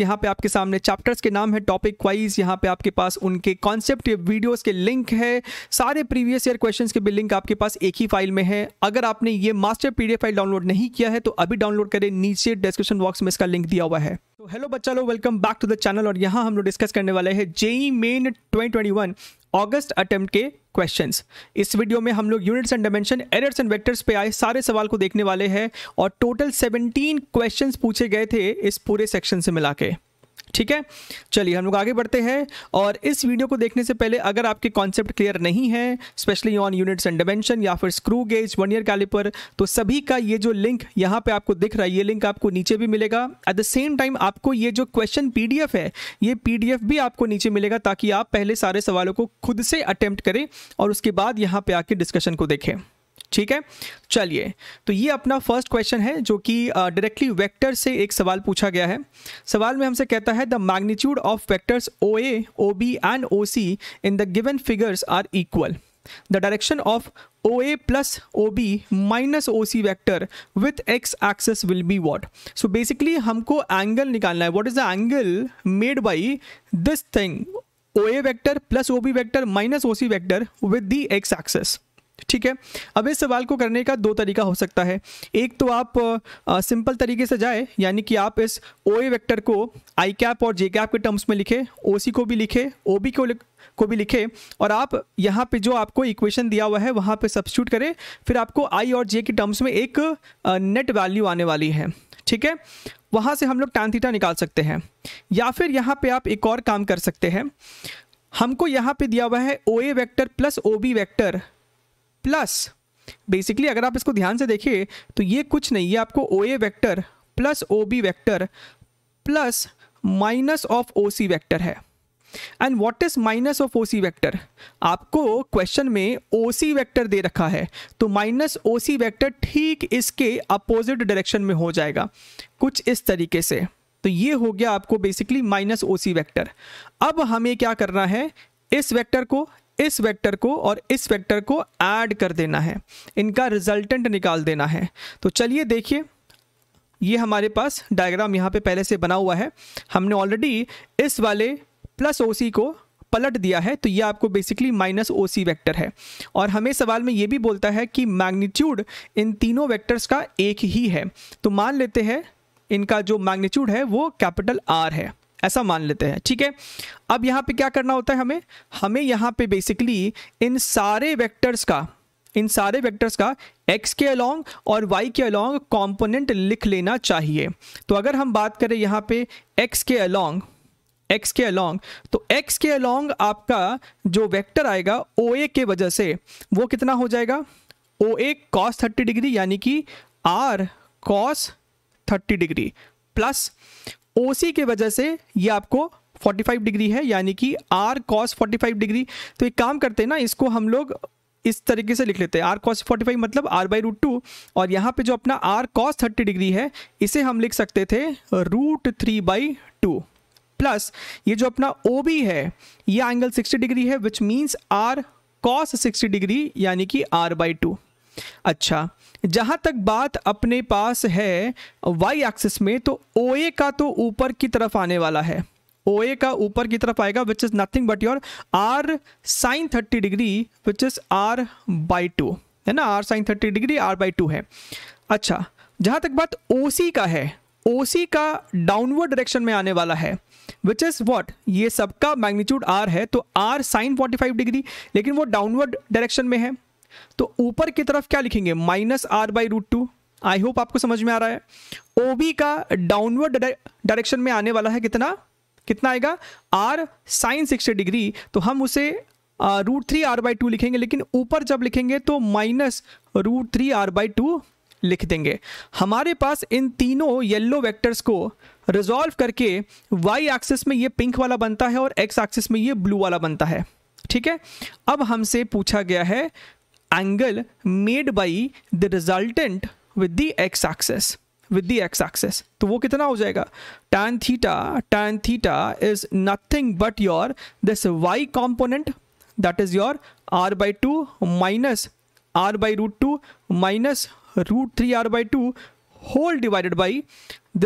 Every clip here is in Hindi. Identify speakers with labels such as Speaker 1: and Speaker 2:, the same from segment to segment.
Speaker 1: यहाँ पे आपके सामने चैप्टर्स के नाम है टॉपिक वाइज यहाँ पे आपके पास उनके कॉन्सेप्ट वीडियोस के लिंक है सारे प्रीवियस ईयर क्वेश्चंस के भी लिंक आपके पास एक ही फाइल में है अगर आपने ये मास्टर पीडीएफ फाइल डाउनलोड नहीं किया है तो अभी डाउनलोड करें नीचे डिस्क्रिप्शन बॉक्स में इसका लिंक दिया हुआ है तो हेलो बच्चा लो welcome back to the channel और यहाँ हम लोग डिस्कस करने वाले हैं JEE Main twenty August attempt के क्वेश्चंस इस वीडियो में हम लोग units and dimension errors and vectors पे आए सारे सवाल को देखने वाले हैं और टोटल 17 क्वेश्चंस पूछे गए थे इस पूरे सेक्शन से मिला के ठीक है चलिए हम लोग आगे बढ़ते हैं और इस वीडियो को देखने से पहले अगर आपके कॉन्सेप्ट क्लियर नहीं है specially on units and dimension या फिर screw gauge vernier calliper तो सभी का ये जो लिंक यहाँ पे आपको दिख रहा है ये लिंक आपको नीचे भी मिलेगा एट द सेम टाइम आपको ये जो क्वेश्चन पी है ये पी भी आपको नीचे मिलेगा ताकि आप पहले सारे सवालों को खुद से अटैम्प्ट करें और उसके बाद यहाँ पर आके डिस्कशन को देखें ठीक है चलिए तो ये अपना फर्स्ट क्वेश्चन है जो कि डायरेक्टली वेक्टर से एक सवाल पूछा गया है सवाल में हमसे कहता है the magnitude of vectors O A O B and O C in the given figures are equal the direction of O A plus O B minus O C vector with x axis will be what so basically हमको एंगल निकालना है what is the angle made by this thing O A vector plus O B vector minus O C vector with the x axis ठीक है अब इस सवाल को करने का दो तरीका हो सकता है एक तो आप आ, सिंपल तरीके से जाए यानी कि आप इस ओ ए वैक्टर को आई कैप और जे कैप के टर्म्स में लिखे ओ सी को भी लिखे ओ बी को को भी लिखे और आप यहाँ पे जो आपको इक्वेशन दिया हुआ है वहाँ पे सब्सिट्यूट करें फिर आपको आई और जे के टर्म्स में एक नेट वैल्यू आने वाली है ठीक है वहाँ से हम लोग टैन थीटा निकाल सकते हैं या फिर यहाँ पे आप एक और काम कर सकते हैं हमको यहाँ पे दिया हुआ है O A vector plus O B vector plus basically अगर आप इसको ध्यान से देखिए तो ये कुछ नहीं ये आपको O A vector plus O B vector plus minus of O C vector है and what is minus of O C vector आपको क्वेश्चन में ओ सी वैक्टर दे रखा है तो माइनस ओ सी वैक्टर ठीक इसके अपोजिट डायरेक्शन में हो जाएगा कुछ इस तरीके से तो ये हो गया आपको basically minus O C vector अब हमें क्या करना है इस वेक्टर को इस वेक्टर को और इस वेक्टर को ऐड कर देना है इनका रिजल्टेंट निकाल देना है तो चलिए देखिए ये हमारे पास डायग्राम यहाँ पे पहले से बना हुआ है हमने ऑलरेडी इस वाले प्लस ओ को पलट दिया है तो ये आपको basically minus O C vector है और हमें सवाल में ये भी बोलता है कि मैग्नीट्यूड इन तीनों वेक्टर्स का एक ही है तो मान लेते हैं इनका जो मैग्नीट्यूड है वो कैपिटल आर है ऐसा मान लेते हैं ठीक है अब यहाँ पे क्या करना होता है हमें हमें यहाँ पे बेसिकली इन सारे वेक्टर्स का इन सारे वेक्टर्स का x के अलोंग और y के अलोंग कंपोनेंट लिख लेना चाहिए तो अगर हम बात करें यहाँ पे x के अलोंग x के अलोंग तो x के अलोंग आपका जो वेक्टर आएगा ओ ए के वजह से वो कितना हो जाएगा O A cos thirty degree यानी कि R cos thirty degree plus O के वजह से ये आपको 45 डिग्री है यानी कि आर कॉस 45 डिग्री तो एक काम करते हैं ना इसको हम लोग इस तरीके से लिख लेते हैं आर कॉस 45 मतलब आर बाई रूट टू और यहाँ पे जो अपना आर कॉस 30 डिग्री है इसे हम लिख सकते थे root three by two plus ये जो अपना ओ बी है ये एंगल 60 डिग्री है which means R cos 60 degree यानी कि आर बाई टू अच्छा जहाँ तक बात अपने पास है वाई एक्सिस में तो ओ ए का तो ऊपर की तरफ आने वाला है ओ ए का ऊपर की तरफ आएगा which is nothing but your R sine thirty degree which is R by two है ना R sine thirty degree R by two है अच्छा जहाँ तक बात ओ सी का है ओ सी का डाउनवर्ड डायरेक्शन में आने वाला है विच इज़ वॉट ये सबका मैग्नीट्यूड आर है तो R sine forty five degree लेकिन वो डाउनवर्ड डायरेक्शन में है तो ऊपर की तरफ क्या लिखेंगे minus R by root two I hope आपको समझ में आ रहा है ओ बी का डाउनवर्ड डायरेक्शन में आने वाला है कितना कितना आएगा आर साइन सिक्सटी डिग्री तो हम उसे root three R by two लिखेंगे लेकिन ऊपर जब लिखेंगे तो minus root three R by two लिख देंगे हमारे पास इन तीनों येल्लो वैक्टर्स को रिजॉल्व करके वाई एक्सिस में ये पिंक वाला बनता है और एक्स एक्सिस में ये ब्लू वाला बनता है ठीक है अब हमसे पूछा गया है angle made by the resultant with the x axis with the x axis तो वो कितना हो जाएगा tan theta tan theta is nothing but your this y component that is your r by 2 minus r by root 2 minus root 3 r by 2 whole divided by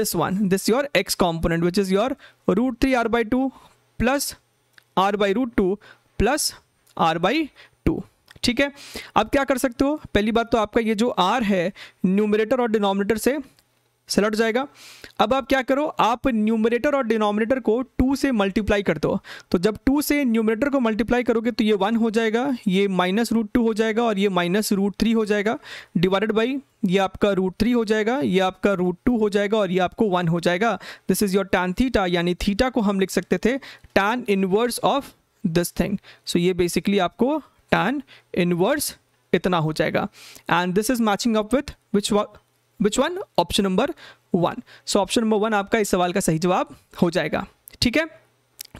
Speaker 1: this one this your x component which is your root 3 r by 2 plus r by root 2 plus r by ठीक है अब क्या कर सकते हो पहली बात तो आपका ये जो आर है न्यूमरेटर और डिनोमिनेटर से सलट जाएगा अब आप क्या करो आप न्यूमरेटर और डिनोमिनेटर को टू से मल्टीप्लाई कर दो तो जब टू से न्यूमरेटर को मल्टीप्लाई करोगे तो ये वन हो जाएगा ये माइनस रूट टू हो जाएगा और ये माइनस रूट थ्री हो जाएगा डिवाइडेड बाई ये आपका रूट थ्री हो जाएगा ये आपका रूट टू हो जाएगा और ये आपको वन हो जाएगा this is your tan theta यानी थीटा को हम लिख सकते थे tan inverse of this thing so ये बेसिकली आपको tan inverse इतना हो जाएगा and this is matching up with which which one option number one so option number one आपका इस सवाल का सही जवाब हो जाएगा ठीक है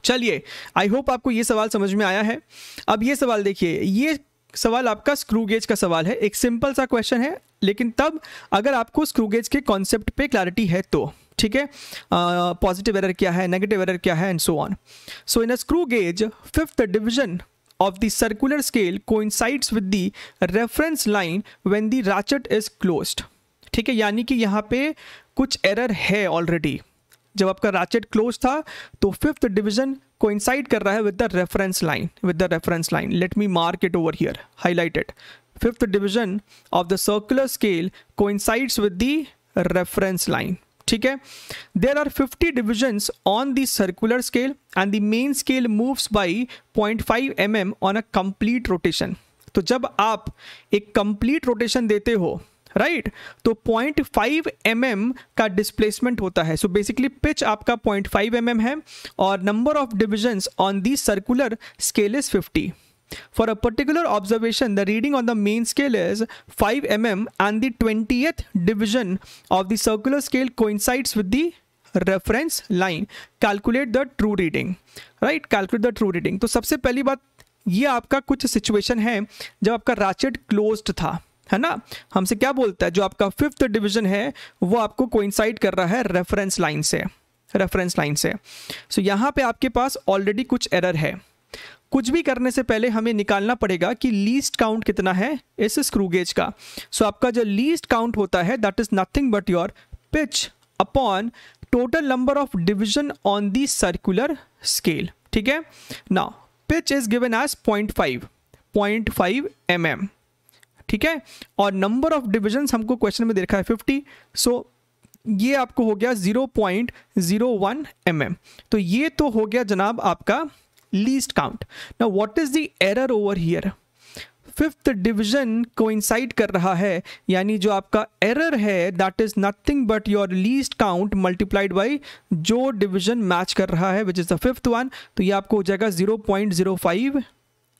Speaker 1: चलिए आई होप आपको ये सवाल समझ में आया है अब ये सवाल देखिए ये सवाल आपका स्क्रू गेज का सवाल है एक सिंपल सा क्वेश्चन है लेकिन तब अगर आपको स्क्रू गेज के कॉन्सेप्ट पे क्लैरिटी है तो ठीक है पॉजिटिव एरर क्या है नेगेटिव एरर क्या है and so on so in a screw gauge fifth division of the circular scale coincides with the reference line when the ratchet is closed. ठीक है यानी कि यहाँ पे कुछ एरर है ऑलरेडी जब आपका राचेट क्लोज था तो फिफ्थ डिवीजन कोइंसाइड कर रहा है with the reference line with the reference line let me mark it over here highlighted fifth division of the circular scale coincides with the reference line ठीक है there are fifty divisions on the circular scale and the main scale moves by point five M M on a complete rotation तो जब आप एक कंप्लीट रोटेशन देते हो राइट right? तो 0.5 फाइव mm का डिस्प्लेसमेंट होता है सो बेसिकली पिच आपका 0.5 फाइव mm है और number of divisions on the circular scale is 50 For a particular observation, the reading on the main scale is 5 mm and the 20th division of the circular scale coincides with the reference line. Calculate the true reading. Right? Calculate the true reading. So, first of all, this is your situation when your ratchet ratchet closed है ना हमसे क्या बोलता है जो आपका फिफ्थ डिवीजन है वो आपको कोइंसाइड कर रहा है रेफरेंस लाइन से रेफरेंस लाइन से सो so, यहाँ पे आपके पास ऑलरेडी कुछ एरर है कुछ भी करने से पहले हमें निकालना पड़ेगा कि लीस्ट काउंट कितना है इस स्क्रू गेज का सो so, आपका जो लीस्ट काउंट होता है that is nothing but your pitch upon total number of division on the circular scale ठीक है ना pitch is given as point five point five M M ठीक है और नंबर ऑफ डिविजन हमको क्वेश्चन में देखा है फिफ्टी सो so, ये आपको हो गया zero point zero one M M तो ये तो हो गया जनाब आपका least count. Now what is the error over here? Fifth division coincide कर रहा है यानी जो आपका एरर है that is nothing but your least count multiplied by जो डिविजन मैच कर रहा है which is the fifth one तो ये आपको हो जाएगा 0.05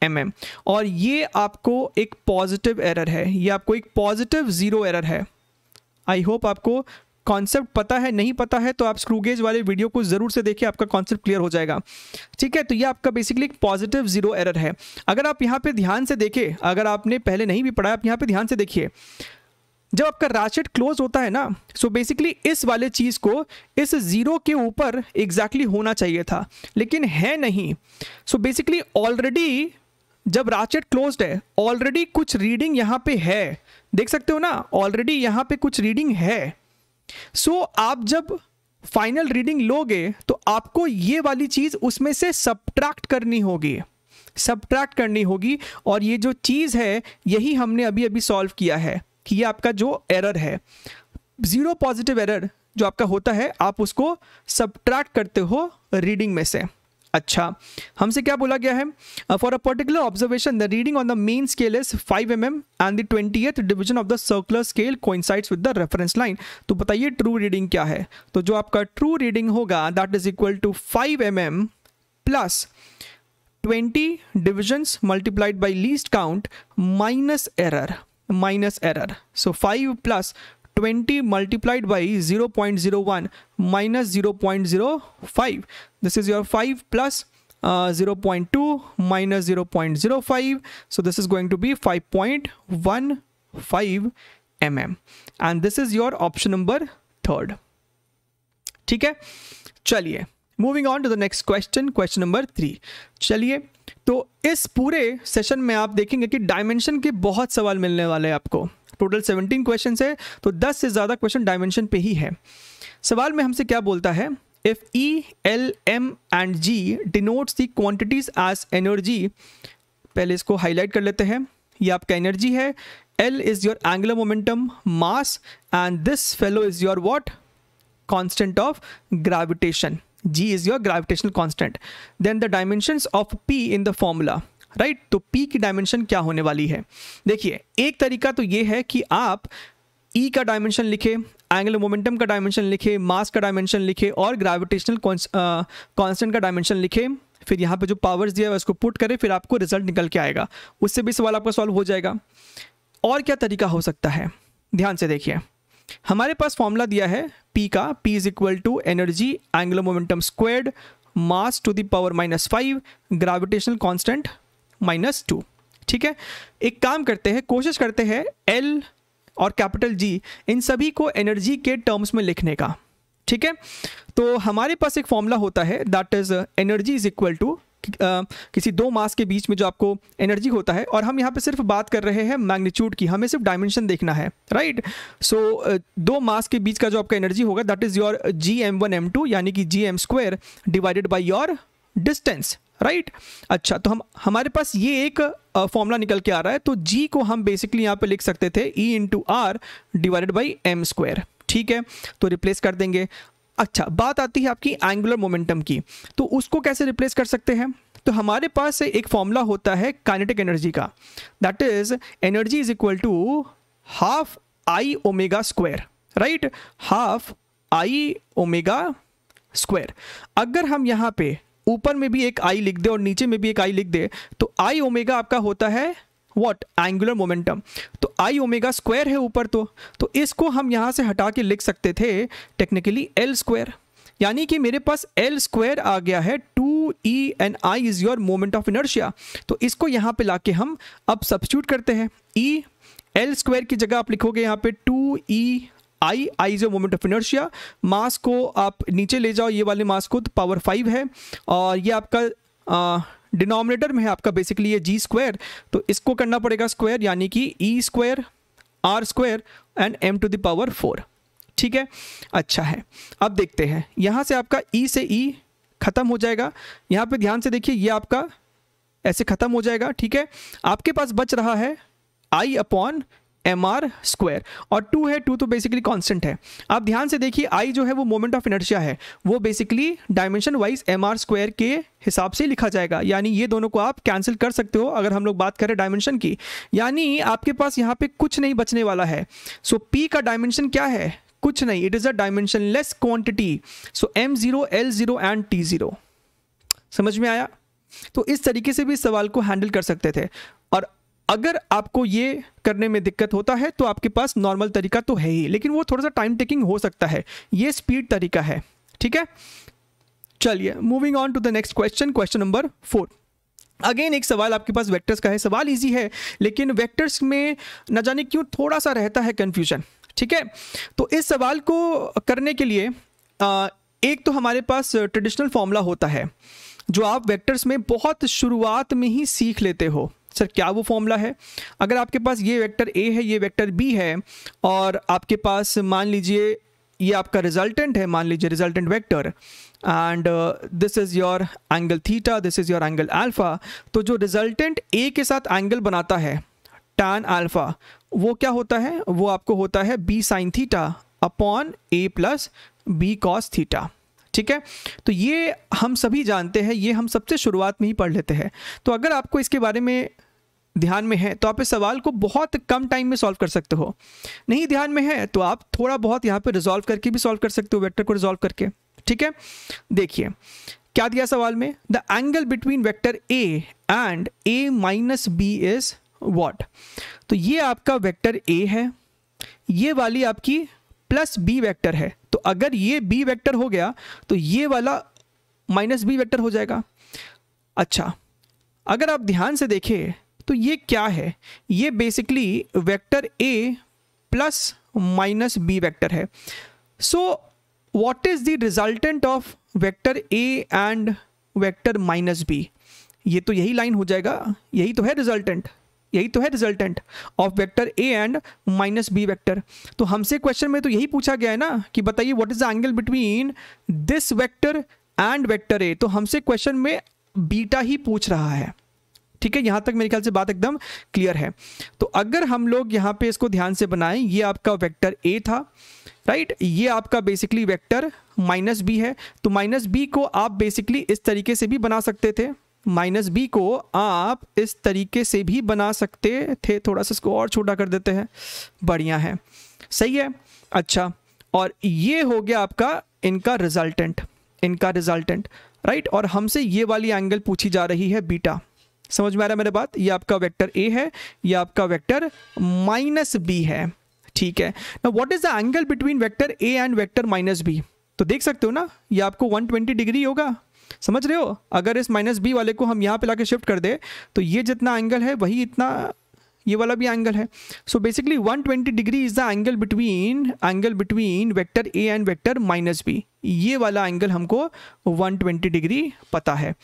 Speaker 1: एम mm. और ये आपको एक पॉजिटिव एरर है ये आपको एक पॉजिटिव ज़ीरो एरर है आई होप आपको कॉन्सेप्ट पता है नहीं पता है तो आप स्क्रूगेज वाले वीडियो को ज़रूर से देखिए आपका कॉन्सेप्ट क्लियर हो जाएगा ठीक है तो ये आपका बेसिकली एक पॉजिटिव जीरो एरर है अगर आप यहाँ पर ध्यान से देखें अगर आपने पहले नहीं भी पढ़ा आप यहाँ पर ध्यान से देखिए जब आपका राशेट क्लोज होता है ना सो बेसिकली इस वाले चीज़ को इस ज़ीरो के ऊपर एग्जैक्टली exactly होना चाहिए था लेकिन है नहीं सो बेसिकली ऑलरेडी जब राचेट क्लोज्ड है ऑलरेडी कुछ रीडिंग यहाँ पे है देख सकते हो ना ऑलरेडी यहाँ पे कुछ रीडिंग है सो so, आप जब फाइनल रीडिंग लोगे तो आपको ये वाली चीज़ उसमें से सब्ट्रैक्ट करनी होगी सब्ट्रैक्ट करनी होगी और ये जो चीज़ है यही हमने अभी अभी सॉल्व किया है कि ये आपका जो एरर है ज़ीरो पॉजिटिव एरर जो आपका होता है आप उसको सब्ट्रैक्ट करते हो रीडिंग में से अच्छा हमसे क्या बोला गया है for a particular observation the reading on the main scale is five M M and the twenty division of the circular scale coincides with the reference line तो बताइए ट्रू रीडिंग क्या है तो जो आपका ट्रू रीडिंग होगा that is equal to five M M plus 20 divisions multiplied by least count minus error minus error so 5 plus 20 multiplied by 0 0.01 minus 0 0.05 this is your 5 plus, uh, 0 0.2 minus 0 0.05 so this is going to be 5.15 mm and this is your option number third ठीक है चलिए moving on to question question. Question question number three चलिए तो इस पूरे सेशन में आप देखेंगे कि डायमेंशन के बहुत सवाल मिलने वाले हैं आपको टोटल 17 क्वेश्चन है तो 10 से ज़्यादा क्वेश्चन डायमेंशन पे ही है सवाल में हमसे क्या बोलता है if e l m and g denotes the quantities as energy पहले इसको हाईलाइट कर लेते हैं ये आपका एनर्जी है l is your angular momentum mass and this fellow is your what? Constant of gravitation g is your gravitational constant then the dimensions of p in the formula right right? तो p की डायमेंशन क्या होने वाली है देखिए एक तरीका तो ये है कि आप ई e का डायमेंशन लिखे एंगुलर मोमेंटम का डायमेंशन लिखे मास का डायमेंशन लिखे और ग्रेविटेशनल कांस्टेंट uh, का डायमेंशन लिखे फिर यहाँ पे जो पावर्स दिया है उसको पुट करें फिर आपको रिजल्ट निकल के आएगा उससे भी सवाल आपका सॉल्व हो जाएगा और क्या तरीका हो सकता है ध्यान से देखिए हमारे पास फॉर्मूला दिया है पी का P is equal to energy angular momentum squared mass to the power minus five gravitational constant minus two ठीक है एक काम करते हैं कोशिश करते हैं एल और कैपिटल जी इन सभी को एनर्जी के टर्म्स में लिखने का ठीक है तो हमारे पास एक फॉर्मूला होता है that is energy is equal to किसी दो मास के बीच में जो आपको एनर्जी होता है और हम यहाँ पे सिर्फ बात कर रहे हैं मैग्नीट्यूड की हमें सिर्फ डायमेंशन देखना है राइट सो so, दो मास के बीच का जो आपका एनर्जी होगा that is your G M one M two यानी कि G M square divided by your distance right अच्छा तो हम हमारे पास ये एक फॉर्मूला निकल के आ रहा है तो जी को हम बेसिकली यहाँ पे लिख सकते थे E into R divided by M square ठीक है तो रिप्लेस कर देंगे अच्छा बात आती है आपकी एंगुलर मोमेंटम की तो उसको कैसे रिप्लेस कर सकते हैं तो हमारे पास एक फॉर्मूला होता है काइनेटिक एनर्जी का that is energy is equal to half I omega square right half I omega square अगर हम यहां पे ऊपर में भी एक आई लिख दे और नीचे में भी एक आई लिख दे तो आई ओमेगा आपका होता है वॉट एंगुलर मोमेंटम तो आई ओमेगा स्क्वायर है ऊपर तो तो इसको हम यहाँ से हटा के लिख सकते थे टेक्निकली एल स्क्वायर यानी कि मेरे पास एल स्क्वायर आ गया है two E and I is your moment of inertia तो इसको यहाँ पे लाके हम अब सब्सिट्यूट करते हैं ई एल स्क्वायर की जगह आप लिखोगे यहाँ पे two E I I is moment of inertia mass को आप नीचे ले जाओ ये वाले मास को तो पावर फाइव है और ये आपका डिनोमिनेटर में है आपका बेसिकली ये जी स्क्वायर तो इसको करना पड़ेगा स्क्वायर यानी कि E square R square and M to the power four ठीक है अच्छा है अब देखते हैं यहाँ से आपका ई e से ई e ख़त्म हो जाएगा यहाँ पे ध्यान से देखिए ये आपका ऐसे ख़त्म हो जाएगा ठीक है आपके पास बच रहा है I upon M R square और टू है टू तो बेसिकली कॉन्स्टेंट है आप ध्यान से देखिए आई जो है वो मोमेंट ऑफ इनर्शिया है वो basically dimension wise M R square के हिसाब से लिखा जाएगा यानी ये दोनों को आप कैंसिल कर सकते हो अगर हम लोग बात करें डायमेंशन की यानी आपके पास यहाँ पे कुछ नहीं बचने वाला है सो so, पी का डायमेंशन क्या है कुछ नहीं it is a dimensionless quantity so M zero L zero and T zero समझ में आया तो इस तरीके से भी इस सवाल को हैंडल कर सकते थे और अगर आपको ये करने में दिक्कत होता है तो आपके पास नॉर्मल तरीका तो है ही लेकिन वो थोड़ा सा टाइम टेकिंग हो सकता है ये स्पीड तरीका है ठीक है चलिए moving on to the next question question number four again एक सवाल आपके पास वेक्टर्स का है सवाल इजी है लेकिन वेक्टर्स में ना जाने क्यों थोड़ा सा रहता है कन्फ्यूजन ठीक है तो इस सवाल को करने के लिए एक तो हमारे पास ट्रेडिशनल फॉर्मूला होता है जो आप वेक्टर्स में बहुत शुरुआत में ही सीख लेते हो सर क्या वो फॉर्मूला है अगर आपके पास ये वेक्टर ए है ये वेक्टर बी है और आपके पास मान लीजिए ये आपका रिजल्टेंट है मान लीजिए resultant vector and this is your angle theta this is your angle alpha तो जो रिजल्टेंट ए के साथ एंगल बनाता है टैन अल्फा वो क्या होता है वो आपको होता है B sine theta upon A plus B cos theta ठीक है तो ये हम सभी जानते हैं ये हम सबसे शुरुआत में ही पढ़ लेते हैं तो अगर आपको इसके बारे में ध्यान में है तो आप इस सवाल को बहुत कम टाइम में सॉल्व कर सकते हो नहीं ध्यान में है तो आप थोड़ा बहुत यहाँ पर रिजॉल्व करके भी सॉल्व कर सकते हो वेक्टर को रिजॉल्व करके ठीक है देखिए क्या दिया सवाल में the angle between vector A and A minus B is what तो ये आपका वैक्टर ए है ये वाली आपकी प्लस बी वैक्टर है तो अगर ये बी वैक्टर हो गया तो ये वाला माइनस बी वैक्टर हो जाएगा अच्छा अगर आप ध्यान से देखें तो ये क्या है ये basically vector A plus minus B vector है so what is the resultant of vector A and vector minus B ये तो यही लाइन हो जाएगा यही तो है रिजल्टेंट यही तो है resultant of vector A and minus B vector तो हमसे क्वेश्चन में तो यही पूछा गया है ना कि बताइए what is the angle between this vector and vector A तो हमसे क्वेश्चन में बीटा ही पूछ रहा है ठीक है यहाँ तक मेरे ख्याल से बात एकदम क्लियर है तो अगर हम लोग यहाँ पे इसको ध्यान से बनाएं ये आपका वेक्टर ए था राइट ये आपका बेसिकली वेक्टर माइनस बी है तो माइनस बी को आप बेसिकली इस तरीके से भी बना सकते थे माइनस बी को आप इस तरीके से भी बना सकते थे थोड़ा सा इसको और छोटा कर देते हैं बढ़िया है सही है अच्छा और ये हो गया आपका इनका रिजल्टेंट इनका रिजल्टेंट राइट और हमसे ये वाली एंगल पूछी जा रही है बीटा समझ में आ रहा है मेरे बात ये आपका वेक्टर ए है ये आपका वेक्टर माइनस बी है ठीक है ना what is the angle between vector A and vector minus B तो देख सकते हो ना ये आपको 120 डिग्री होगा समझ रहे हो अगर इस माइनस बी वाले को हम यहाँ पे लाके शिफ्ट कर दे तो ये जितना एंगल है वही इतना ये वाला भी एंगल है so basically 120 degree is the angle between angle between vector A and vector minus B ये वाला एंगल हमको 120 डिग्री पता है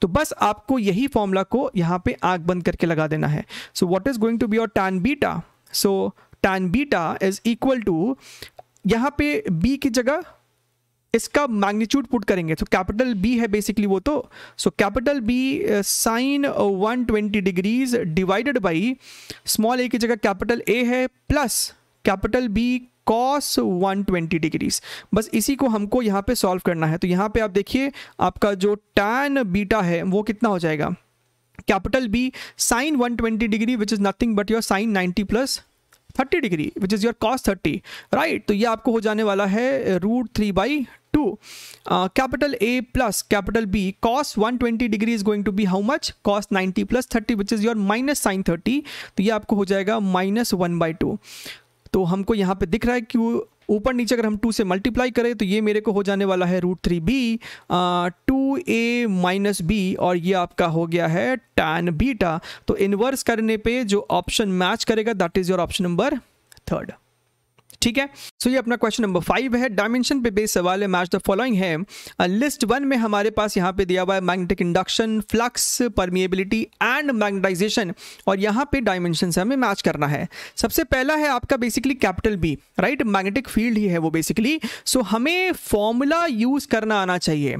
Speaker 1: तो बस आपको यही फॉर्मूला को यहाँ पे आग बंद करके लगा देना है so what is going to be your tan beta so tan beta is equal to यहाँ पे बी की जगह इसका मैग्नीट्यूड पुट करेंगे तो कैपिटल बी है बेसिकली वो तो so capital B sine 120 degrees divided by small A की जगह कैपिटल ए है plus capital B cos 120 degrees बस इसी को हमको यहाँ पे सॉल्व करना है तो यहाँ पे आप देखिए आपका जो टैन बीटा है वो कितना हो जाएगा capital B sine 120 degree which is nothing but your sine 90 plus thirty degree which is your cos thirty right तो ये आपको हो जाने वाला है root three by two capital A plus capital B cos one twenty degree is going to be how much cos ninety plus thirty which is your minus sine thirty तो ये आपको हो जाएगा माइनस वन बाई टू तो हमको यहाँ पे दिख रहा है कि ऊपर नीचे अगर हम टू से मल्टीप्लाई करें तो ये मेरे को हो जाने वाला है root three B two A minus B और ये आपका हो गया है टैन बीटा तो इन्वर्स करने पे जो ऑप्शन मैच करेगा that is your option number third ठीक है सो so ये अपना क्वेश्चन नंबर फाइव है डायमेंशन पे बेस सवाल है मैच द फॉलोइंग है लिस्ट uh, वन में हमारे पास यहाँ पे दिया हुआ है magnetic induction flux permeability and magnetization और यहाँ पे डायमेंशन हमें मैच करना है सबसे पहला है आपका basically capital B right magnetic field ही है वो बेसिकली सो so हमें फॉर्मूला यूज करना आना चाहिए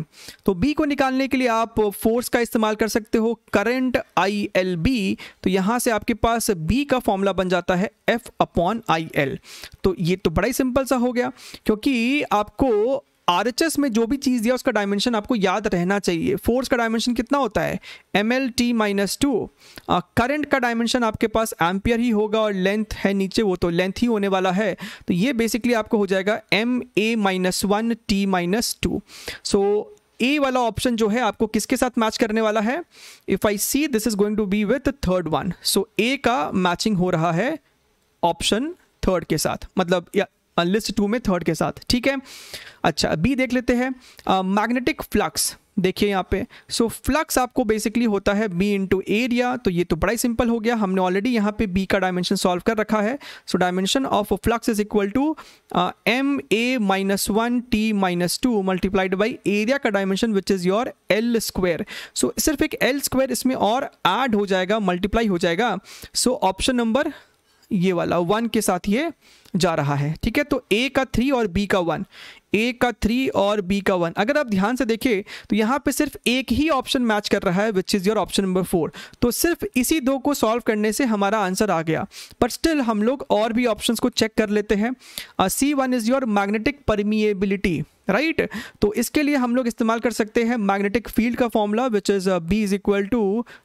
Speaker 1: तो बी को निकालने के लिए आप फोर्स का इस्तेमाल कर सकते हो करंट आई एल बी तो यहाँ से आपके पास बी का फॉर्मूला बन जाता है एफ अपॉन आई एल तो ये तो बड़ा ही सिंपल सा हो गया क्योंकि आपको आर में जो भी चीज़ दिया उसका डायमेंशन आपको याद रहना चाहिए फोर्स का डायमेंशन कितना होता है M L T minus two current का डायमेंशन आपके पास एम्पियर ही होगा और लेंथ है नीचे वो तो लेंथ ही होने वाला है तो ये बेसिकली आपको हो जाएगा M A minus one T minus two so A वाला ऑप्शन जो है आपको किसके साथ मैच करने वाला है if I see this is going to be with third one so A का मैचिंग हो रहा है ऑप्शन थर्ड के साथ मतलब या लिस्ट uh, टू में थर्ड के साथ ठीक है अच्छा बी देख लेते हैं मैग्नेटिक uh, फ्लक्स देखिए यहाँ पे सो so, फ्लक्स आपको बेसिकली होता है बी इंटू एरिया तो ये तो बड़ा ही सिंपल हो गया हमने ऑलरेडी यहाँ पे बी का डायमेंशन सॉल्व कर रखा है so dimension of flux is equal to M A minus one T minus two multiplied by area का dimension which is your L square so सिर्फ एक एल स्क्वेयर इसमें और एड हो जाएगा मल्टीप्लाई हो जाएगा सो ऑप्शन नंबर ये वाला वन के साथ ये जा रहा है ठीक है तो ए का थ्री और बी का वन ए का थ्री और बी का वन अगर आप ध्यान से देखें तो यहाँ पे सिर्फ एक ही ऑप्शन मैच कर रहा है which is your option number four तो सिर्फ इसी दो को सॉल्व करने से हमारा आंसर आ गया बट स्टिल हम लोग और भी ऑप्शन को चेक कर लेते हैं C one is your magnetic permeability right तो इसके लिए हम लोग इस्तेमाल कर सकते हैं मैग्नेटिक फील्ड का formula which is B is equal to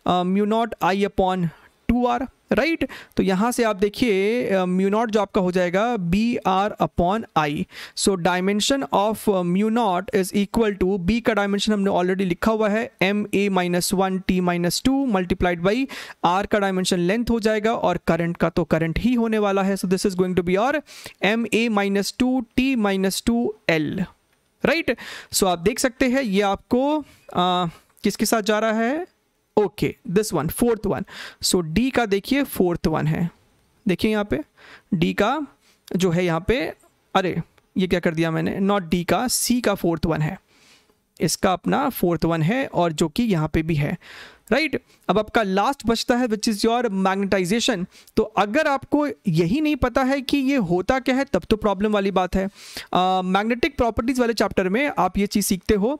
Speaker 1: mu naught I upon two R right right? तो यहाँ से आप देखिए म्यूनॉट जो आपका हो जाएगा B R upon I so dimension of mu naught is equal to B का डायमेंशन हमने ऑलरेडी लिखा हुआ है M A minus one T minus two multiplied by R का डायमेंशन लेंथ हो जाएगा और करंट का तो करंट ही होने वाला है so this is going to be R M A minus two T minus two L right so आप देख सकते हैं ये आपको आ, किसके साथ जा रहा है okay this one fourth one so D का देखिए फोर्थ वन है देखिए यहाँ पे डी का जो है यहाँ पे अरे ये क्या कर दिया मैंने नॉट डी का सी का फोर्थ वन है इसका अपना फोर्थ वन है और जो कि यहाँ पे भी है राइट right? अब आपका लास्ट बचता है विच इज़ योर मैग्नेटाइजेशन तो अगर आपको यही नहीं पता है कि ये होता क्या है तब तो प्रॉब्लम वाली बात है मैग्नेटिक uh, प्रॉपर्टीज़ वाले चैप्टर में आप ये चीज़ सीखते हो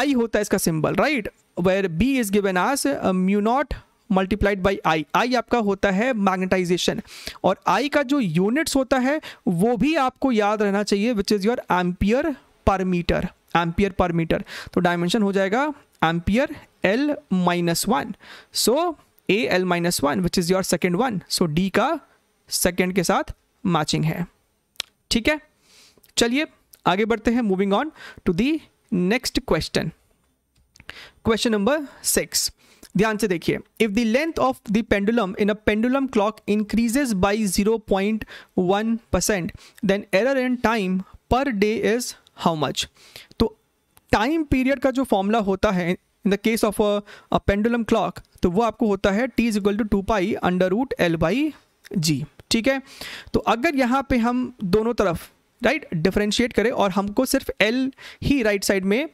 Speaker 1: आई होता है इसका symbol right right? Where B is given as mu naught multiplied by I I आपका होता है मैग्नेटाइजेशन और आई का जो यूनिट्स होता है वो भी आपको याद रहना चाहिए which is your ampere per metre ampere per meter तो डायमेंशन हो जाएगा ampere L minus one so A L minus one which is your second one so D का सेकेंड के साथ मैचिंग है ठीक है चलिए आगे बढ़ते हैं moving on to the next question question number six ध्यान से देखिए if the length of the pendulum in a pendulum clock increases by 0.1 percent then error in time per day is how much तो टाइम पीरियड का जो फॉर्मूला होता है in the case of a pendulum clock तो वो आपको होता है T is equal to two pi under root L by जी ठीक है तो अगर यहाँ पे हम दोनों तरफ राइट डिफ्रेंशिएट करें और हमको सिर्फ एल ही राइट right साइड में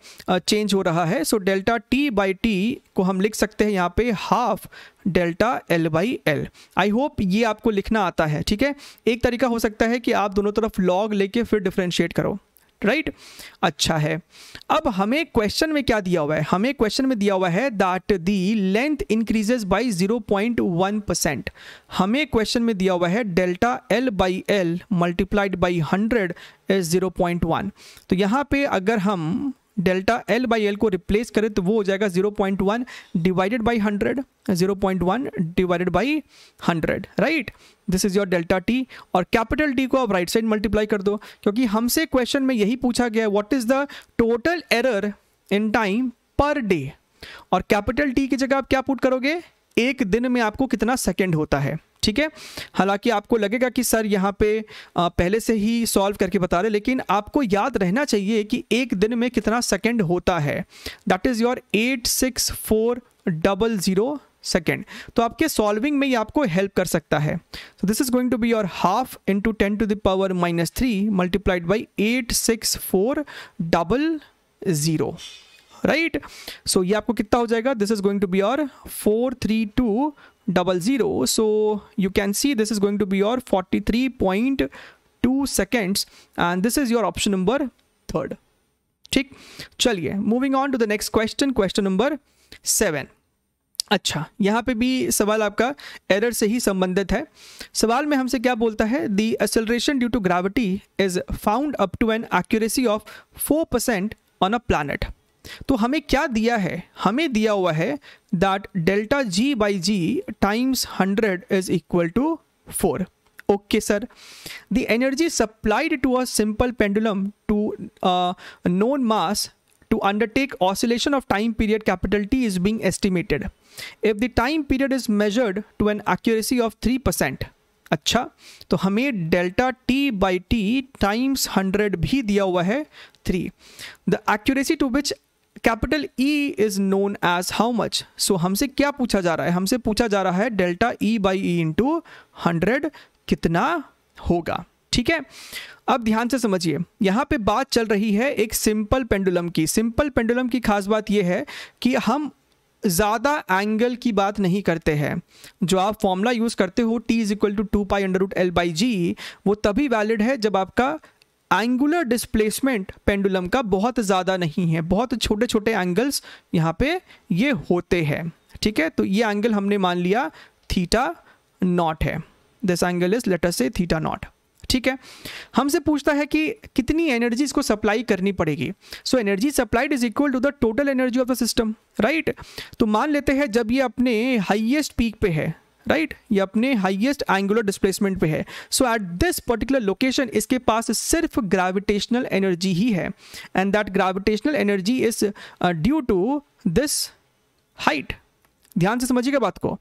Speaker 1: चेंज हो रहा है so delta T by T को हम लिख सकते हैं यहाँ पे half delta L by L I hope ये आपको लिखना आता है ठीक है एक तरीका हो सकता है कि आप दोनों तरफ लॉग लेके फिर डिफ्रेंशिएट करो राइट अच्छा है अब हमें क्वेश्चन में क्या दिया हुआ है हमें क्वेश्चन में दिया हुआ है that the length increases by 0.1 percent हमें क्वेश्चन में दिया हुआ है delta L by L multiplied by hundred is 0.1 तो यहाँ पे अगर हम डेल्टा एल बाई एल को रिप्लेस करें तो वो हो जाएगा zero point one divided by hundred zero point one divided by hundred right this is your delta T और कैपिटल टी को आप राइट साइड मल्टीप्लाई कर दो क्योंकि हमसे क्वेश्चन में यही पूछा गया what is the total error in time per day और कैपिटल टी की जगह आप क्या पुट करोगे एक दिन में आपको कितना सेकेंड होता है ठीक है हालांकि आपको लगेगा कि सर यहाँ पे पहले से ही सॉल्व करके बता रहे लेकिन आपको याद रहना चाहिए कि एक दिन में कितना सेकंड होता है that is your eight six four double zero second तो आपके सॉल्विंग में ये आपको हेल्प कर सकता है so this is going to be your half into ten to the power minus three multiplied by eight six four double zero right so ये आपको कितना हो जाएगा this is going to be your four three two double zero so you can see this is going to be your 43.2 seconds and this is your option number third ठीक चलिए moving on to the next question question number seven अच्छा यहाँ पे भी सवाल आपका एरर से ही संबंधित है सवाल में हमसे क्या बोलता है the acceleration due to gravity is found up to an accuracy of four percent on a planet तो हमें क्या दिया है हमें दिया हुआ है that delta G by G times hundred is equal to four okay sir the energy supplied to a simple pendulum to known mass to undertake oscillation of time period capital T is being estimated. If the time period is measured to an accuracy of 3%, अच्छा तो हमें delta T by T times hundred भी दिया हुआ है three the accuracy to which capital E is known as how much so हमसे क्या पूछा जा रहा है हमसे पूछा जा रहा है delta E by E into hundred कितना होगा ठीक है अब ध्यान से समझिए यहाँ पे बात चल रही है एक सिंपल पेंडुलम की सिंपल पेंडुलम की खास बात यह है कि हम ज़्यादा एंगल की बात नहीं करते हैं जो आप फॉर्मूला यूज़ करते हो t is equal to two pi under root L by G वो तभी वैलिड है जब आपका एंगुलर डिस्प्लेसमेंट पेंडुलम का बहुत ज़्यादा नहीं है बहुत छोटे छोटे एंगल्स यहाँ पे ये होते हैं ठीक है तो ये एंगल हमने मान लिया थीटा नॉट है दिस एंगल इज लेटर से थीटा नॉट ठीक है हमसे पूछता है कि कितनी एनर्जी इसको सप्लाई करनी पड़ेगी so energy supplied is equal to the total energy of the system right तो मान लेते हैं जब ये अपने हाइएस्ट पीक पे है राइट right? ये अपने हाईएस्ट एंगुलर डिस्प्लेसमेंट पे है so at this particular location इसके पास सिर्फ ग्रेविटेशनल एनर्जी ही है and that gravitational energy is due to this height ध्यान से समझिएगा बात को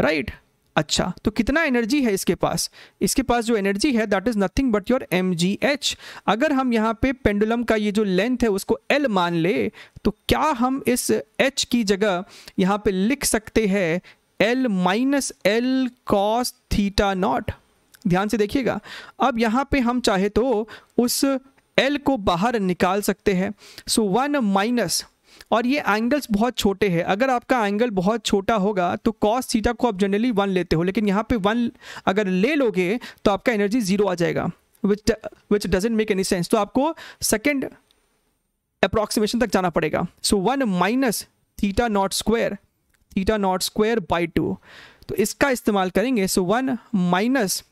Speaker 1: राइट right? अच्छा तो कितना एनर्जी है इसके पास इसके पास जो एनर्जी है that is nothing but your M G H अगर हम यहाँ पे पेंडुलम का ये जो लेंथ है उसको एल मान ले तो क्या हम इस एच की जगह यहाँ पे लिख सकते हैं L minus L cos theta naught ध्यान से देखिएगा अब यहाँ पे हम चाहे तो उस एल को बाहर निकाल सकते हैं सो वन माइनस और ये एंगल्स बहुत छोटे हैं अगर आपका एंगल बहुत छोटा होगा तो कॉस थीटा को आप जनरली वन लेते हो लेकिन यहाँ पे वन अगर ले लोगे तो आपका एनर्जी ज़ीरो आ जाएगा which which doesn't make any sense तो आपको सेकेंड अप्रॉक्सीमेशन तक जाना पड़ेगा so one minus theta not square theta not square by two तो इसका इस्तेमाल करेंगे so one minus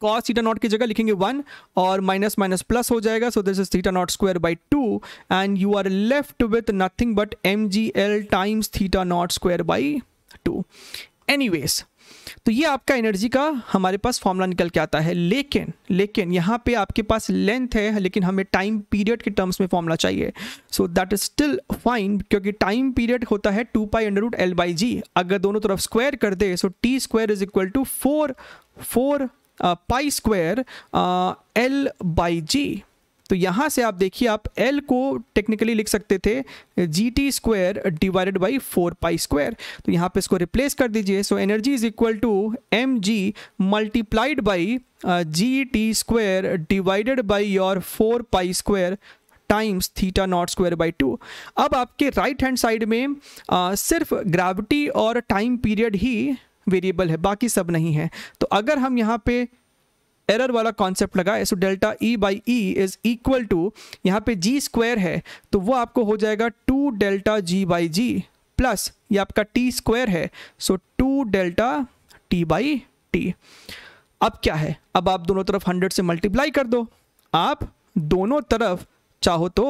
Speaker 1: cos theta naught की जगह लिखेंगे वन और माइनस माइनस प्लस हो जाएगा so this is theta not square by two and you are left with nothing but M G L times theta not square by two वेज तो ये आपका एनर्जी का हमारे पास फॉर्मूला निकल के आता है लेकिन लेकिन यहाँ पे आपके पास लेंथ है लेकिन हमें टाइम पीरियड के टर्म्स में फॉर्मूला चाहिए so that is still fine क्योंकि टाइम पीरियड होता है two pi under root L by G अगर दोनों तरफ स्क्वायर कर दे so T square is equal to four four pi square L by G तो यहाँ से आप देखिए आप एल को टेक्निकली लिख सकते थे G T square divided by four pi square तो यहाँ पे इसको रिप्लेस कर दीजिए so energy is equal to M G multiplied by G T square divided by your four pi square times theta not square by two अब आपके राइट हैंड साइड में आ, uh, सिर्फ ग्रेविटी और टाइम पीरियड ही वेरिएबल है बाकी सब नहीं है तो अगर हम यहाँ पे एरर वाला कॉन्सेप्ट लगा है so delta E by E is equal to यहाँ पे जी स्क्वायर है तो वो आपको हो जाएगा two delta G by G plus ये आपका टी स्क्वायर है so two delta T by T अब क्या है अब आप दोनों तरफ हंड्रेड से मल्टीप्लाई कर दो आप दोनों तरफ चाहो तो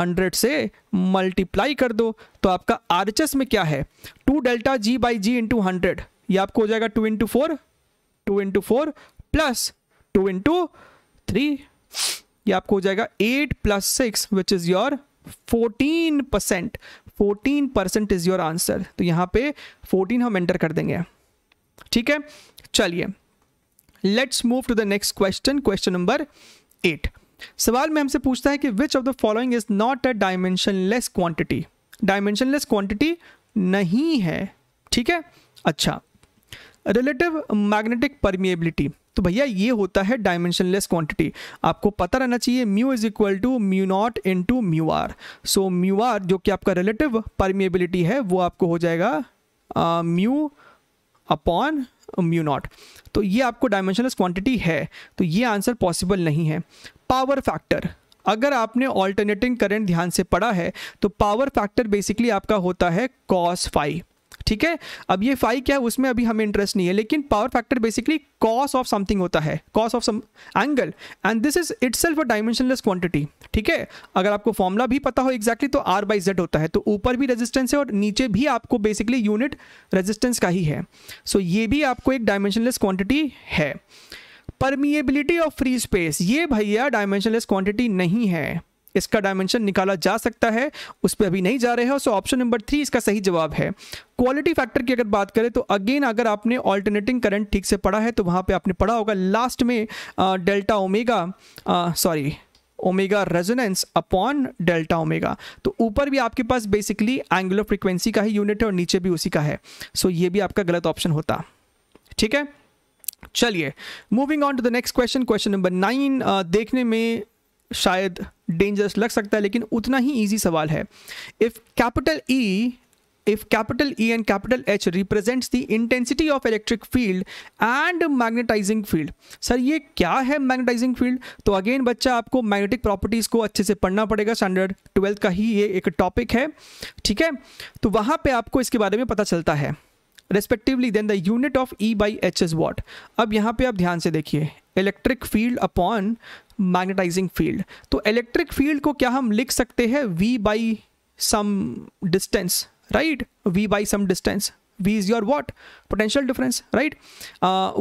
Speaker 1: 100 से मल्टीप्लाई कर दो तो आपका आर में क्या है two delta G by G into hundred ये आपको हो जाएगा two into four two into four plus two into three ये आपको हो जाएगा eight plus six which is your fourteen percent fourteen percent is your answer तो यहां पे फोर्टीन हम एंटर कर देंगे ठीक है चलिए let's move to the next question question number eight सवाल में हमसे पूछता है कि which of the following is not a dimensionless quantity dimensionless quantity नहीं है ठीक है अच्छा रिलेटिव मैग्नेटिक परमिएबिलिटी तो भैया ये होता है डायमेंशनलेस क्वांटिटी आपको पता रहना चाहिए mu is equal to mu not into mu R so mu R जो कि आपका रिलेटिव परमिएबिलिटी है वो आपको हो जाएगा म्यू अपॉन म्यू नॉट तो ये आपको डायमेंशनलेस क्वांटिटी है तो ये आंसर पॉसिबल नहीं है पावर फैक्टर अगर आपने ऑल्टरनेटिंग करंट ध्यान से पढ़ा है तो पावर फैक्टर बेसिकली आपका होता है कॉस फाइव ठीक है अब ये फाइव क्या है उसमें अभी हमें इंटरेस्ट नहीं है लेकिन power factor basically cos of something होता है cos of some angle and this is itself a dimensionless quantity ठीक है अगर आपको फॉर्मूला भी पता हो एक्जैक्टली exactly, तो आर बाई जेड होता है तो ऊपर भी रेजिस्टेंस है और नीचे भी आपको बेसिकली यूनिट रेजिस्टेंस का ही है सो so, ये भी आपको एक डायमेंशनलेस क्वांटिटी है परमिएबिलिटी ऑफ फ्री स्पेस ये भैया डायमेंशनलेस क्वांटिटी नहीं है इसका डायमेंशन निकाला जा सकता है उस पर अभी नहीं जा रहे हैं सो ऑप्शन नंबर थ्री इसका सही जवाब है क्वालिटी फैक्टर की अगर बात करें तो अगेन अगर आपने ऑल्टरनेटिंग करंट ठीक से पढ़ा है तो वहाँ पे आपने पढ़ा होगा लास्ट में delta omega sorry omega resonance upon delta omega तो ऊपर भी आपके पास बेसिकली एंगुलर फ्रिक्वेंसी का ही यूनिट है और नीचे भी उसी का है सो so, ये भी आपका गलत ऑप्शन होता ठीक है चलिए moving on to the next question question number nine देखने में शायद डेंजरस लग सकता है लेकिन उतना ही ईजी सवाल है if capital E if capital E and capital H represents the intensity of electric field and magnetizing field. Sir ये क्या है magnetizing field? तो अगेन बच्चा आपको magnetic properties को अच्छे से पढ़ना पड़ेगा स्टैंडर्ड ट्वेल्थ का ही ये एक टॉपिक है ठीक है तो वहाँ पे आपको इसके बारे में पता चलता है respectively then the unit of E by H is what अब यहाँ पे आप ध्यान से देखिए electric field upon magnetizing field तो इलेक्ट्रिक फील्ड को क्या हम लिख सकते हैं V by some distance right V by some distance V is your what potential difference right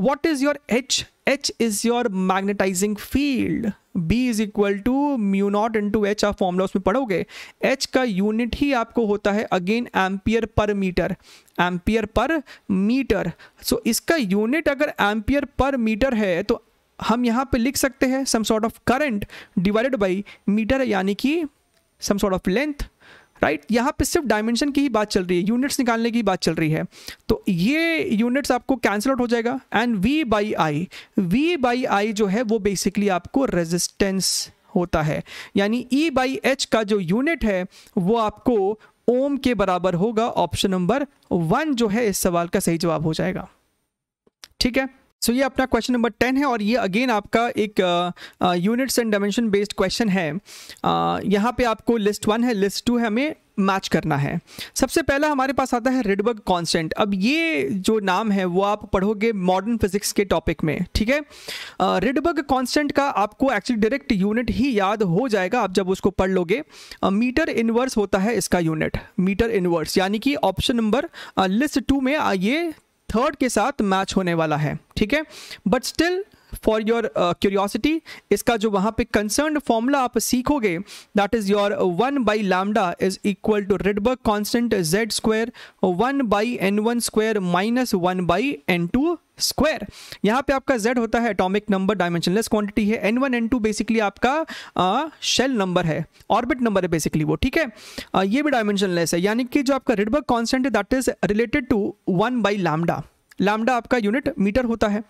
Speaker 1: what is your H H is your magnetizing field b is equal to mu not into h आप फॉर्मला उसमें पढ़ोगे h का यूनिट ही आपको होता है again ampere per metre ampere per metre so इसका यूनिट अगर एम्पियर पर मीटर है तो हम यहाँ पे लिख सकते हैं some sort of current divided by metre यानी कि some sort of length right यहाँ पे सिर्फ डायमेंशन की ही बात चल रही है यूनिट्स निकालने की बात चल रही है तो ये यूनिट्स आपको कैंसिल आउट हो जाएगा and V by I V by I जो है वो बेसिकली आपको रेजिस्टेंस होता है यानी ई बाई एच का जो यूनिट है वो आपको ओम के बराबर होगा ऑप्शन नंबर वन जो है इस सवाल का सही जवाब हो जाएगा ठीक है सो so, ये अपना क्वेश्चन नंबर टेन है और ये अगेन आपका एक units and dimension based question है uh, यहाँ पे आपको लिस्ट वन है लिस्ट टू है हमें मैच करना है सबसे पहला हमारे पास आता है रिडबर्ग कांस्टेंट अब ये जो नाम है वो आप पढ़ोगे मॉडर्न फिजिक्स के टॉपिक में ठीक है रेडबर्ग uh, कांस्टेंट का आपको एक्चुअली डायरेक्ट यूनिट ही याद हो जाएगा आप जब उसको पढ़ लोगे मीटर uh, इनवर्स होता है इसका यूनिट मीटर इनवर्स यानी कि ऑप्शन नंबर लिस्ट टू में uh, ये थर्ड के साथ मैच होने वाला है ठीक है but still for your curiosity इसका जो वहाँ पे कंसर्न फॉर्मूला आप सीखोगे that is your one by lambda is equal to Rydberg constant Z square one by N one square minus one by N two square यहां पे आपका z होता है एटॉमिक नंबर डायमेंशनलेस क्वांटिटी है N one N two basically आपका शेल नंबर है ऑर्बिट नंबर है बेसिकली वो ठीक है आ, ये भी डायमेंशनलेस है यानी कि जो आपका रिडबर्ग कॉन्स्टेंट है that is related to one by lambda lambda आपका यूनिट मीटर होता है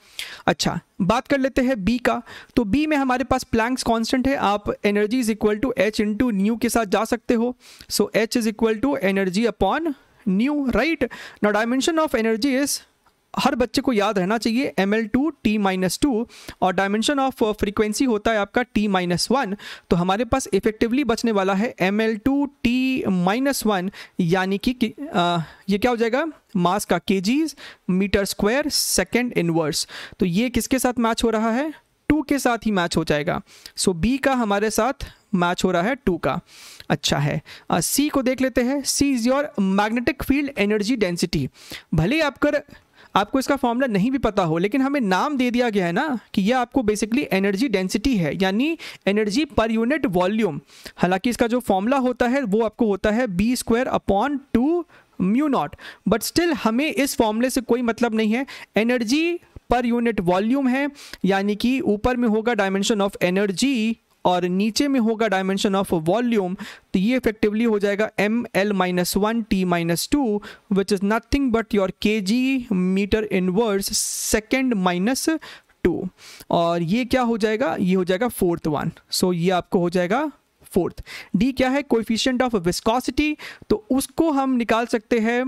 Speaker 1: अच्छा बात कर लेते हैं बी का तो बी में हमारे पास प्लैंक्स कांस्टेंट है आप energy is equal to H into nu के साथ जा सकते हो so H is equal to energy upon nu right ना डायमेंशन ऑफ एनर्जी इज हर बच्चे को याद रहना चाहिए M L two T minus two और डायमेंशन ऑफ फ्रीक्वेंसी होता है आपका टी माइनस वन तो हमारे पास इफेक्टिवली बचने वाला है M L two T minus one यानी कि uh, ये क्या हो जाएगा मास का के मीटर स्क्वायर सेकेंड इनवर्स तो ये किसके साथ मैच हो रहा है टू के साथ ही मैच हो जाएगा सो so, बी का हमारे साथ मैच हो रहा है टू का अच्छा है सी uh, को देख लेते हैं C is your magnetic field energy density भले आपका आपको इसका फॉर्मूला नहीं भी पता हो लेकिन हमें नाम दे दिया गया है ना कि यह आपको बेसिकली एनर्जी डेंसिटी है यानी एनर्जी पर यूनिट वॉल्यूम हालांकि इसका जो फॉर्मूला होता है वो आपको होता है B square upon two mu not but still हमें इस फॉर्मूले से कोई मतलब नहीं है एनर्जी पर यूनिट वॉल्यूम है यानी कि ऊपर में होगा डायमेंशन ऑफ एनर्जी और नीचे में होगा डायमेंशन ऑफ वॉल्यूम तो ये इफेक्टिवली हो जाएगा M L minus one T minus two which is nothing but your K G metre inverse second minus two और ये क्या हो जाएगा ये हो जाएगा फोर्थ वन सो ये आपको हो जाएगा फोर्थ डी क्या है कोफिशियंट ऑफ विस्कॉसिटी तो उसको हम निकाल सकते हैं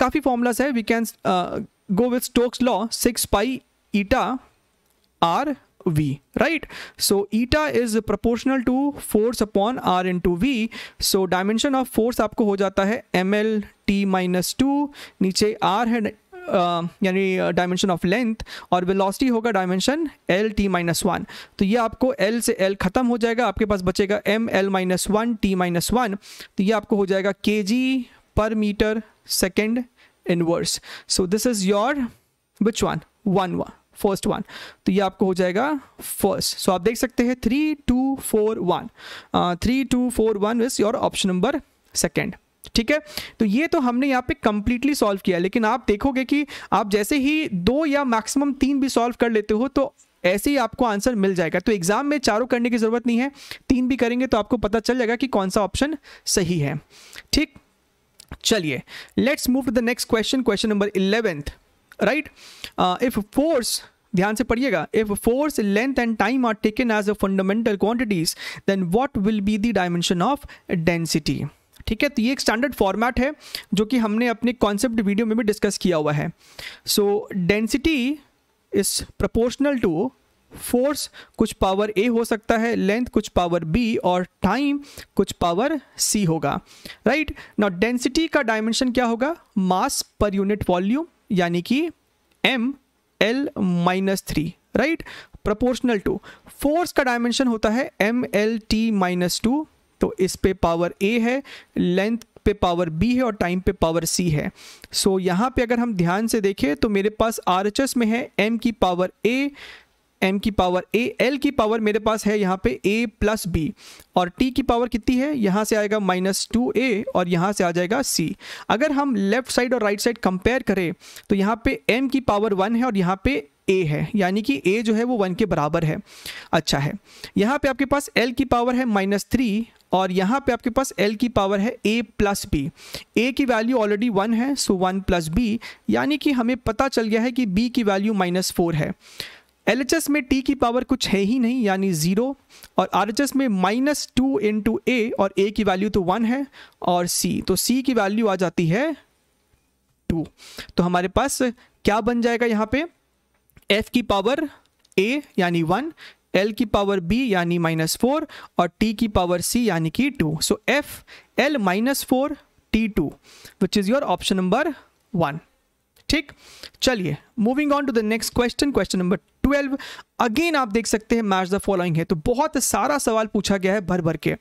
Speaker 1: काफ़ी फॉर्मूलाज है we can go with Stokes law six pi eta R v right so eta is proportional to force upon r into v so dimension of force आपको हो जाता है ml t minus 2 नीचे r है यानी डायमेंशन ऑफ लेंथ और वेलोसिटी होगा dimension L T minus one तो ये आपको एल से एल ख़त्म हो जाएगा आपके पास बचेगा M L minus one T minus one तो ये आपको हो जाएगा K G per metre second inverse so this is your which one one one first one तो ये आपको हो जाएगा फर्स्ट सो so आप देख सकते हैं three two four one three two four one is your option number second ठीक है तो ये तो हमने यहाँ पे कंप्लीटली सॉल्व किया लेकिन आप देखोगे कि आप जैसे ही दो या मैक्सिमम तीन भी सॉल्व कर लेते हो तो ऐसे ही आपको आंसर मिल जाएगा तो एग्जाम में चारों करने की ज़रूरत नहीं है तीन भी करेंगे तो आपको पता चल जाएगा कि कौन सा ऑप्शन सही है ठीक चलिए let's move to the next question question number eleventh right if force ध्यान से पढ़िएगा if force length and time are taken as a fundamental quantities then what will be the dimension of density ठीक है तो ये एक स्टैंडर्ड फॉर्मेट है जो कि हमने अपने कॉन्सेप्ट वीडियो में भी डिस्कस किया हुआ है so density is proportional to force कुछ पावर ए हो सकता है लेंथ कुछ पावर बी और टाइम कुछ पावर सी होगा राइट नाउ डेंसिटी का डायमेंशन क्या होगा मास पर यूनिट वॉल्यूम यानी कि M L minus three right proportional to force का डायमेंशन होता है M L T minus two तो इस पे पावर ए है लेंथ पे पावर बी है और टाइम पे पावर सी है सो so, यहाँ पे अगर हम ध्यान से देखें तो मेरे पास आर में है एम की पावर ए एम की पावर ए एल की पावर मेरे पास है यहाँ पे ए प्लस बी और टी की पावर कितनी है यहाँ से आएगा माइनस टू ए और यहाँ से आ जाएगा सी अगर हम लेफ्ट साइड और राइट साइड कंपेयर करें तो यहाँ पे एम की पावर वन है और यहाँ पे ए है यानी कि ए जो है वो वन के बराबर है अच्छा है यहाँ पे आपके पास एल की पावर है माइनस थ्री और यहाँ पे आपके पास एल की पावर है ए प्लस बी ए की वैल्यू ऑलरेडी वन है सो वन प्लस बी यानी कि हमें पता चल गया है कि बी की वैल्यू माइनस फोर है एल में टी की पावर कुछ है ही नहीं यानी ज़ीरो और आर में minus two into A और ए की वैल्यू तो वन है और सी तो सी की वैल्यू आ जाती है टू तो हमारे पास क्या बन जाएगा यहाँ पे एफ की पावर ए यानी वन एल की पावर बी यानी माइनस फोर और टी की पावर सी यानी कि two so F L minus four T two which is your option number one ठीक चलिए moving on to the next question question number twelve again आप देख सकते हैं मैच द फॉलोइंग है तो बहुत सारा सवाल पूछा गया है भर भर के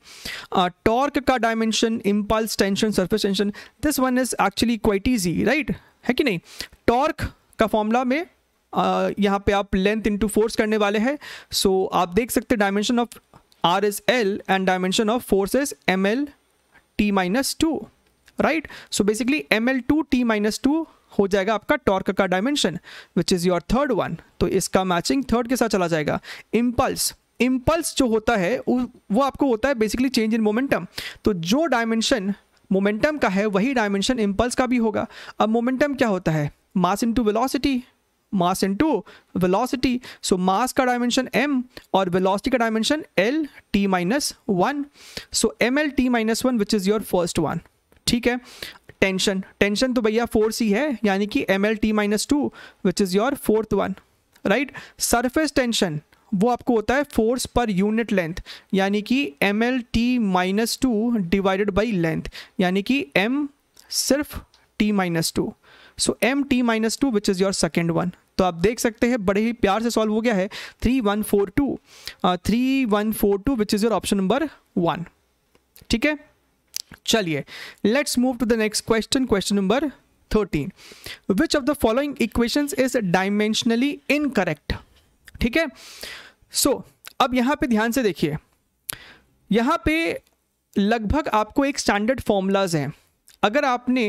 Speaker 1: टॉर्क uh, का dimension impulse tension surface tension this one is actually quite easy right है कि नहीं टॉर्क का फॉर्मूला में uh, यहाँ पे आप लेंथ इंटू फोर्स करने वाले हैं सो so, आप देख सकते हैं dimension of R is L and dimension of force is M L T minus two right so basically M L two T minus two हो जाएगा आपका टॉर्क का dimension which is your third one तो इसका मैचिंग थर्ड के साथ चला जाएगा इम्पल्स इम्पल्स जो होता है वो आपको होता है बेसिकली चेंज इन मोमेंटम तो जो डायमेंशन मोमेंटम का है वही डायमेंशन इम्पल्स का भी होगा अब मोमेंटम क्या होता है mass into velocity mass into velocity so mass का डायमेंशन एम और वेलोसिटी का dimension L T minus one so M L T minus one which is your first one ठीक है टेंशन टेंशन तो भैया फोर सी है यानी कि M L T minus two which is your fourth one right surface tension वो आपको होता है फोर्स पर यूनिट लेंथ यानी कि M L T minus two divided by length यानी कि एम सिर्फ T minus two so M T minus two which is your second one तो आप देख सकते हैं बड़े ही प्यार से सॉल्व हो गया है three one four two three one four two which is your option number one ठीक है चलिए let's move to the next question question number thirteen which of the following equations is dimensionally incorrect ठीक है सो so, अब यहाँ पे ध्यान से देखिए यहाँ पे लगभग आपको एक स्टैंडर्ड फॉर्मूलाज हैं अगर आपने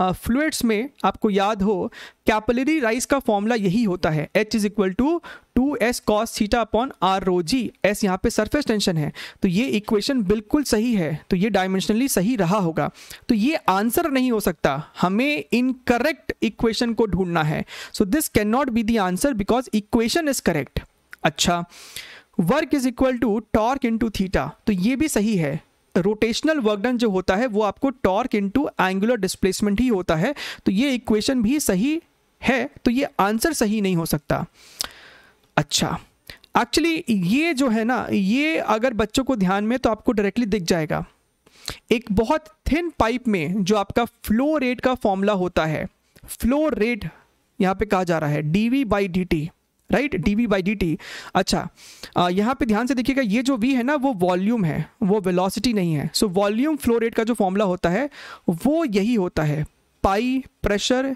Speaker 1: फ्लूड्स में आपको याद हो कैपलरी राइस का फॉर्मूला यही होता है H is equal to two S cos theta upon R rho G S यहाँ पे सरफेस टेंशन है तो ये इक्वेशन बिल्कुल सही है तो ये डायमेंशनली सही रहा होगा तो ये आंसर नहीं हो सकता हमें इनकरेक्ट इक्वेशन को ढूंढना है so this can not be the answer because equation is correct अच्छा work is equal to torque to theta तो ये भी सही है रोटेशनल वर्कडन जो होता है वो आपको टॉर्क इंटू एंगुलर डिस्प्लेसमेंट ही होता है तो ये इक्वेशन भी सही है तो ये आंसर सही नहीं हो सकता अच्छा एक्चुअली ये जो है ना ये अगर बच्चों को ध्यान में तो आपको डायरेक्टली दिख जाएगा एक बहुत थिन पाइप में जो आपका फ्लो रेट का फॉर्मूला होता है फ्लो रेट यहाँ पे कहा जा रहा है D V by D T right D V by D T अच्छा आ, यहाँ पे ध्यान से देखिएगा ये जो वी है ना वो वॉल्यूम है वो वेलोसिटी नहीं है सो वॉल्यूम फ्लो रेट का जो फॉर्मूला होता है वो यही होता है pi pressure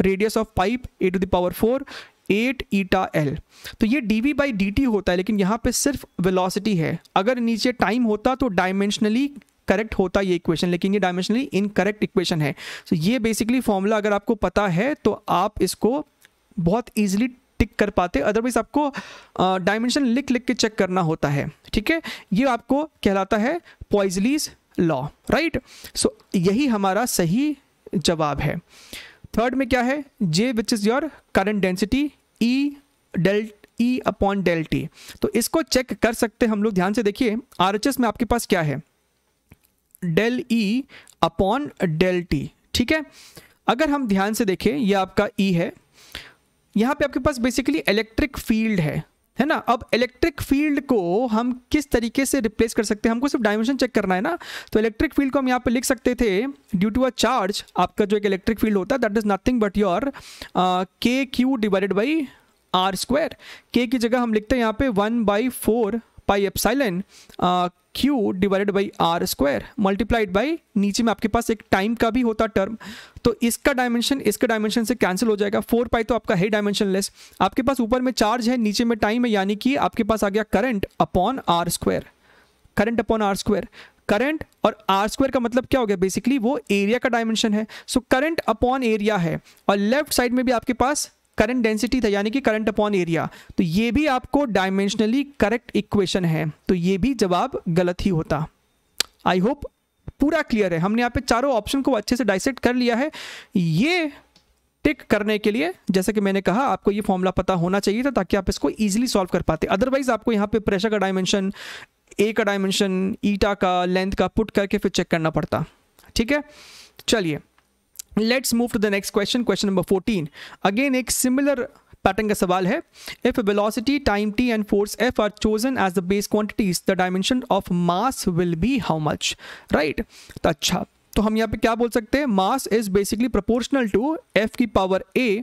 Speaker 1: radius of pipe A to the power four eight eta L तो ये D V by D T होता है लेकिन यहाँ पे सिर्फ वेलोसिटी है अगर नीचे टाइम होता तो डायमेंशनली करेक्ट होता ये इक्वेशन लेकिन ये डायमेंशनली इनकरेक्ट इक्वेशन है सो so ये बेसिकली फॉर्मूला अगर आपको पता है तो आप इसको बहुत ईजिली टिक कर पाते अदरवाइज आपको डायमेंशन लिख लिख के चेक करना होता है ठीक है ये आपको कहलाता है पॉइजलीज लॉ राइट सो यही हमारा सही जवाब है थर्ड में क्या है J which is your current density E del E upon del T तो इसको चेक कर सकते हैं हम लोग ध्यान से देखिए आर में आपके पास क्या है del E upon del T ठीक है अगर हम ध्यान से देखें यह आपका ई e है यहाँ पे आपके पास बेसिकली इलेक्ट्रिक फील्ड है है ना अब इलेक्ट्रिक फील्ड को हम किस तरीके से रिप्लेस कर सकते हैं हमको सिर्फ डायमेंशन चेक करना है ना तो इलेक्ट्रिक फील्ड को हम यहाँ पे लिख सकते थे ड्यू टू अ चार्ज आपका जो एक इलेक्ट्रिक फील्ड होता है that is nothing but your K Q divided by R square K की जगह हम लिखते हैं यहाँ पे one by four pi epsilon Q divided by R square multiplied by नीचे में आपके पास एक टाइम का भी होता टर्म तो इसका डायमेंशन इसके डायमेंशन से कैंसिल हो जाएगा फोर पाई तो आपका है लेस आपके पास ऊपर में चार्ज है नीचे में टाइम है यानी कि आपके पास आ गया current upon R square current upon R square current और आर स्क्वायर का मतलब क्या हो गया बेसिकली वो एरिया का डायमेंशन है सो करंट अपॉन एरिया है और लेफ्ट साइड में भी आपके पास करंट डेंसिटी था यानी कि करंट अपॉन एरिया तो ये भी आपको डायमेंशनली करेक्ट इक्वेशन है तो ये भी जवाब गलत ही होता आई होप पूरा क्लियर है हमने यहाँ पे चारों ऑप्शन को अच्छे से डाइसेक्ट कर लिया है ये टिक करने के लिए जैसे कि मैंने कहा आपको ये फॉर्मूला पता होना चाहिए था ताकि आप इसको ईजिली सॉल्व कर पाते अदरवाइज आपको यहाँ पे प्रेशर का डायमेंशन ए का डायमेंशन ईटा का लेंथ का पुट करके फिर चेक करना पड़ता ठीक है चलिए let's move to the next question question number fourteen again एक सिमिलर पैटर्न का सवाल है if velocity time T and force F are chosen as the base quantities the dimension of mass will be how much right तो अच्छा तो हम यहाँ पे क्या बोल सकते हैं mass is basically proportional to F की पावर ए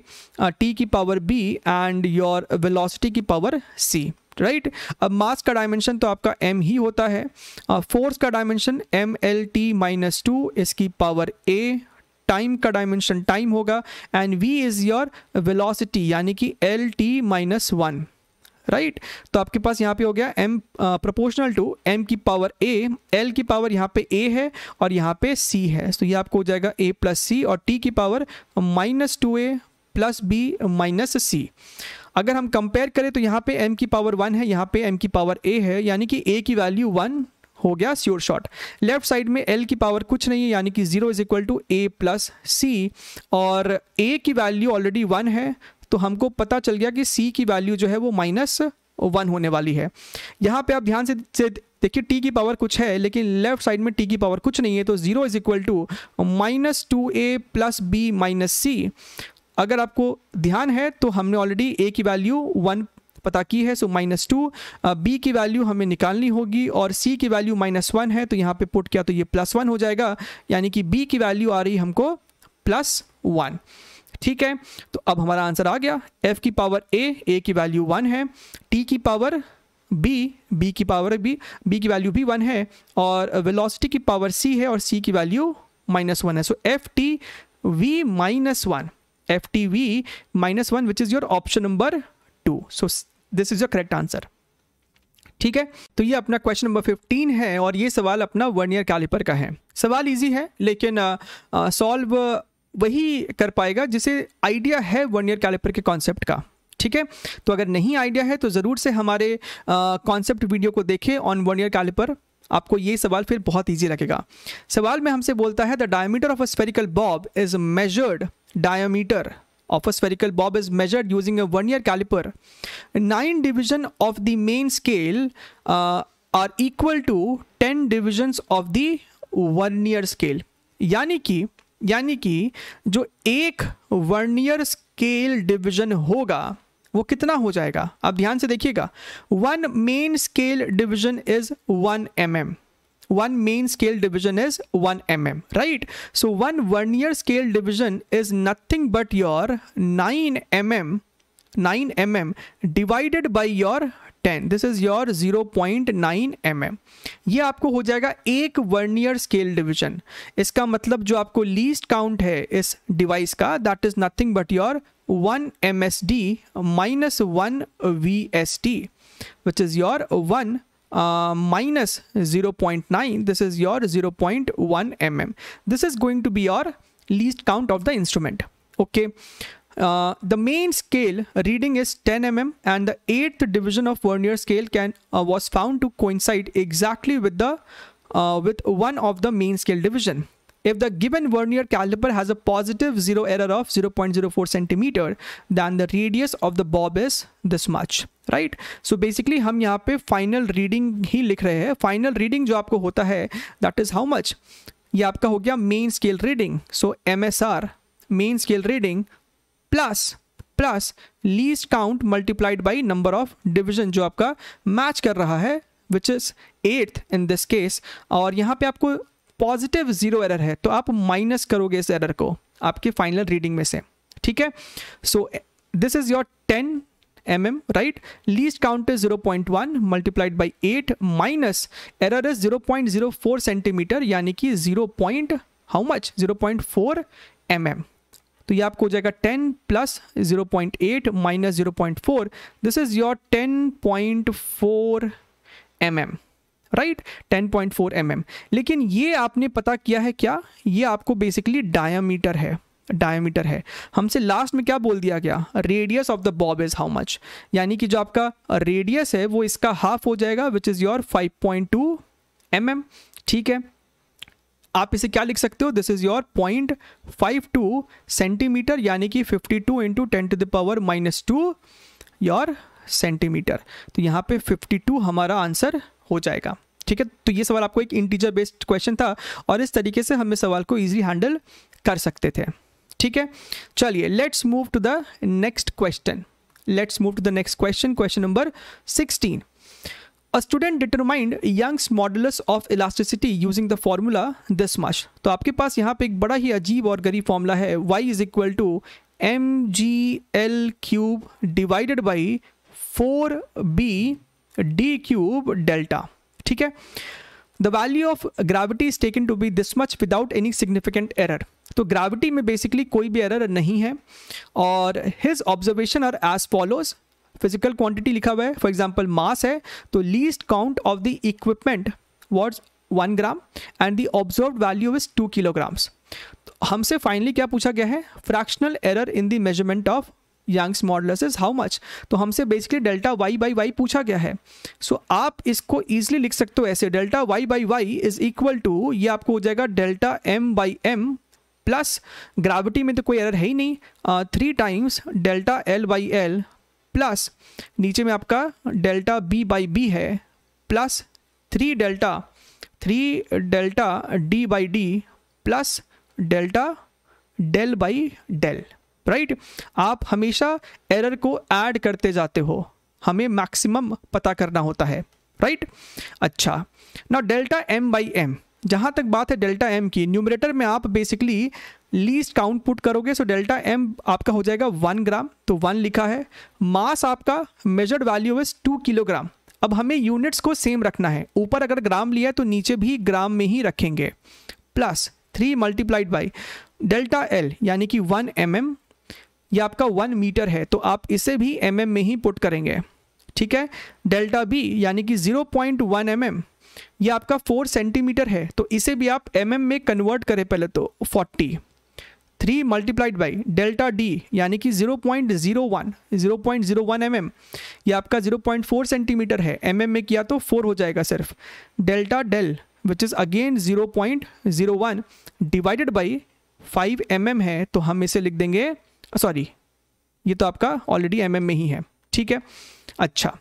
Speaker 1: टी की power B and your velocity की पावर सी राइट अब मास का डायमेंशन तो आपका एम ही होता है फोर्स uh, का dimension M L T minus two इसकी पावर ए टाइम का डायमेंशन टाइम होगा and V is your velocity यानी कि L T minus one right तो आपके पास यहाँ पे हो गया एम प्रोपोर्शनल टू एम की पावर ए एल की पावर यहाँ पे ए है और यहाँ पे सी है तो ये आपको हो जाएगा ए प्लस सी और टी की power minus two A plus B minus C अगर हम कंपेयर करें तो यहाँ पे m की पावर वन है यहाँ पे m की पावर a है यानी कि a की वैल्यू वन हो गया स्योर शॉट लेफ्ट साइड में एल की पावर कुछ नहीं है यानी कि zero is equal to A plus C और ए की वैल्यू ऑलरेडी वन है तो हमको पता चल गया कि सी की वैल्यू जो है वो माइनस वन होने वाली है यहाँ पे आप ध्यान से देखिए टी की पावर कुछ है लेकिन लेफ्ट साइड में टी की पावर कुछ नहीं है तो zero is equal to minus two A plus B minus C अगर आपको ध्यान है तो हमने ऑलरेडी ए की वैल्यू वन पता की है सो माइनस टू बी की वैल्यू हमें निकालनी होगी और सी की वैल्यू माइनस वन है तो यहाँ पे पुट किया तो ये प्लस वन हो जाएगा यानी कि बी की वैल्यू आ रही हमको प्लस वन ठीक है तो अब हमारा आंसर आ गया एफ की पावर ए ए की वैल्यू वन है टी की पावर बी बी की पावर बी बी की वैल्यू भी वन है और वेलोसिटी की पावर सी है और सी की वैल्यू माइनस वन है so F T V minus one F T V minus one which is your option number two so this is your correct answer ठीक है तो ये अपना क्वेश्चन नंबर 15 है और ये सवाल अपना वन ईयर कैलिपर का है सवाल इजी है लेकिन सॉल्व वही कर पाएगा जिसे आइडिया है वन ईयर कैलिपर के कॉन्सेप्ट का ठीक है तो अगर नहीं आइडिया है तो ज़रूर से हमारे कॉन्सेप्ट वीडियो को देखें ऑन वन ईयर कैलिपर आपको ये सवाल फिर बहुत ईजी लगेगा सवाल में हमसे बोलता है the diameter of a spherical bob is measured diameter of a spherical bob is measured using a vernier caliper. Nine division of the main scale uh, are equal to 10 divisions of the vernier scale यानी कि यानी कि जो एक वर्नियर scale division hoga वो कितना हो जाएगा आप ध्यान से देखिएगा one main scale division is one M M one main scale division is 1 mm right so one vernier scale division is nothing but your 9 mm 9 mm divided by your 10 this is your 0.9 mm ye aapko ho jayega ek vernier scale division iska matlab jo aapko least count hai is device ka that is nothing but your 1 msd minus 1 vst which is your uh, minus 0.9 this is your 0.1 mm this is going to be your least count of the instrument okay uh, the main scale reading is 10 mm and the eighth division of vernier scale can uh, was found to coincide exactly with the uh, with one of the main scale division If the given vernier caliper has a positive zero error of 0.04 centimeter, then the radius of the bob is this much. Right so basically हम यहाँ पे फाइनल रीडिंग ही लिख रहे हैं फाइनल रीडिंग जो आपको होता है दैट इज हाउ मच ये आपका हो गया main scale reading so M S R main scale reading plus plus least count multiplied by number of division जो आपका मैच कर रहा है which is eighth in this case और यहाँ पे आपको पॉजिटिव जीरो एरर है तो आप माइनस करोगे इस एरर को आपके फाइनल रीडिंग में से ठीक है so this is your ten M M right least count is zero point one multiplied by eight minus error is zero point zero four centimetre यानी कि zero point how much zero point four M M तो ये आपको हो जाएगा 10 plus 0.8 minus four this is your 10.4 point mm right 10.4 M लेकिन ये आपने पता किया है क्या ये आपको बेसिकली डायामीटर है डायामीटर है हमसे लास्ट में क्या बोल दिया गया radius of the bob is how much यानी कि जो आपका रेडियस है वो इसका हाफ हो जाएगा which is your 5.2 point mm, ठीक है आप इसे क्या लिख सकते हो this is your point five two centimetre यानी कि 52 two into ten to the power minus two your centimetre तो यहाँ पे 52 हमारा आंसर हो जाएगा ठीक है तो ये सवाल आपको एक इंटीजर बेस्ड क्वेश्चन था और इस तरीके से हम इस सवाल को ईजिली हैंडल कर सकते थे ठीक है चलिए let's move to the next question let's move to the next question question number sixteen a student determined Young's modulus of elasticity using the formula this much तो आपके पास यहाँ पे एक बड़ा ही अजीब और गरीब फॉर्मूला है y is equal to M G L cube divided by four B D cube delta ठीक है the value of gravity is taken to be this much without any significant error तो ग्राविटी में बेसिकली कोई भी एरर नहीं है और his observation are as follows physical quantity लिखा हुआ है फॉर एग्जाम्पल मास है तो least count of the equipment what's one gram and the observe value is two kilograms हमसे फाइनली क्या पूछा गया है fractional error in the measurement of Young's modulus is how much तो हमसे basically delta Y by Y पूछा गया है सो so, आप इसको ईजिली लिख सकते हो ऐसे delta Y by Y is equal to ये आपको हो जाएगा delta M by M plus gravity में तो कोई एरर है ही नहीं three times delta L by L plus नीचे में आपका डेल्टा बी बाई बी है plus three delta three delta D by D plus delta del by del right आप हमेशा एरर को ऐड करते जाते हो हमें मैक्सिमम पता करना होता है राइट अच्छा ना डेल्टा एम बाई एम जहाँ तक बात है डेल्टा एम की न्यूमरेटर में आप बेसिकली लीस्ट काउंट पुट करोगे सो डेल्टा एम आपका हो जाएगा वन ग्राम तो वन लिखा है मास आपका measured value is two kilogram अब हमें यूनिट्स को सेम रखना है ऊपर अगर ग्राम लिया तो नीचे भी ग्राम में ही रखेंगे plus three multiplied by delta L यानी कि वन एम एम ये आपका वन मीटर है तो आप इसे भी एम mm में ही पुट करेंगे ठीक है डेल्टा बी यानी कि zero point one M M ये आपका फोर सेंटीमीटर है तो इसे भी आप एम mm में कन्वर्ट करें पहले तो forty three multiplied by delta D यानी कि zero point zero one zero point zero one M M ये आपका ज़ीरो पॉइंट फोर सेंटीमीटर है एम mm में किया तो फोर हो जाएगा सिर्फ delta del which is again zero point zero one divided by five M है तो हम इसे लिख देंगे सॉरी ये तो आपका ऑलरेडी एम में ही है ठीक है अच्छा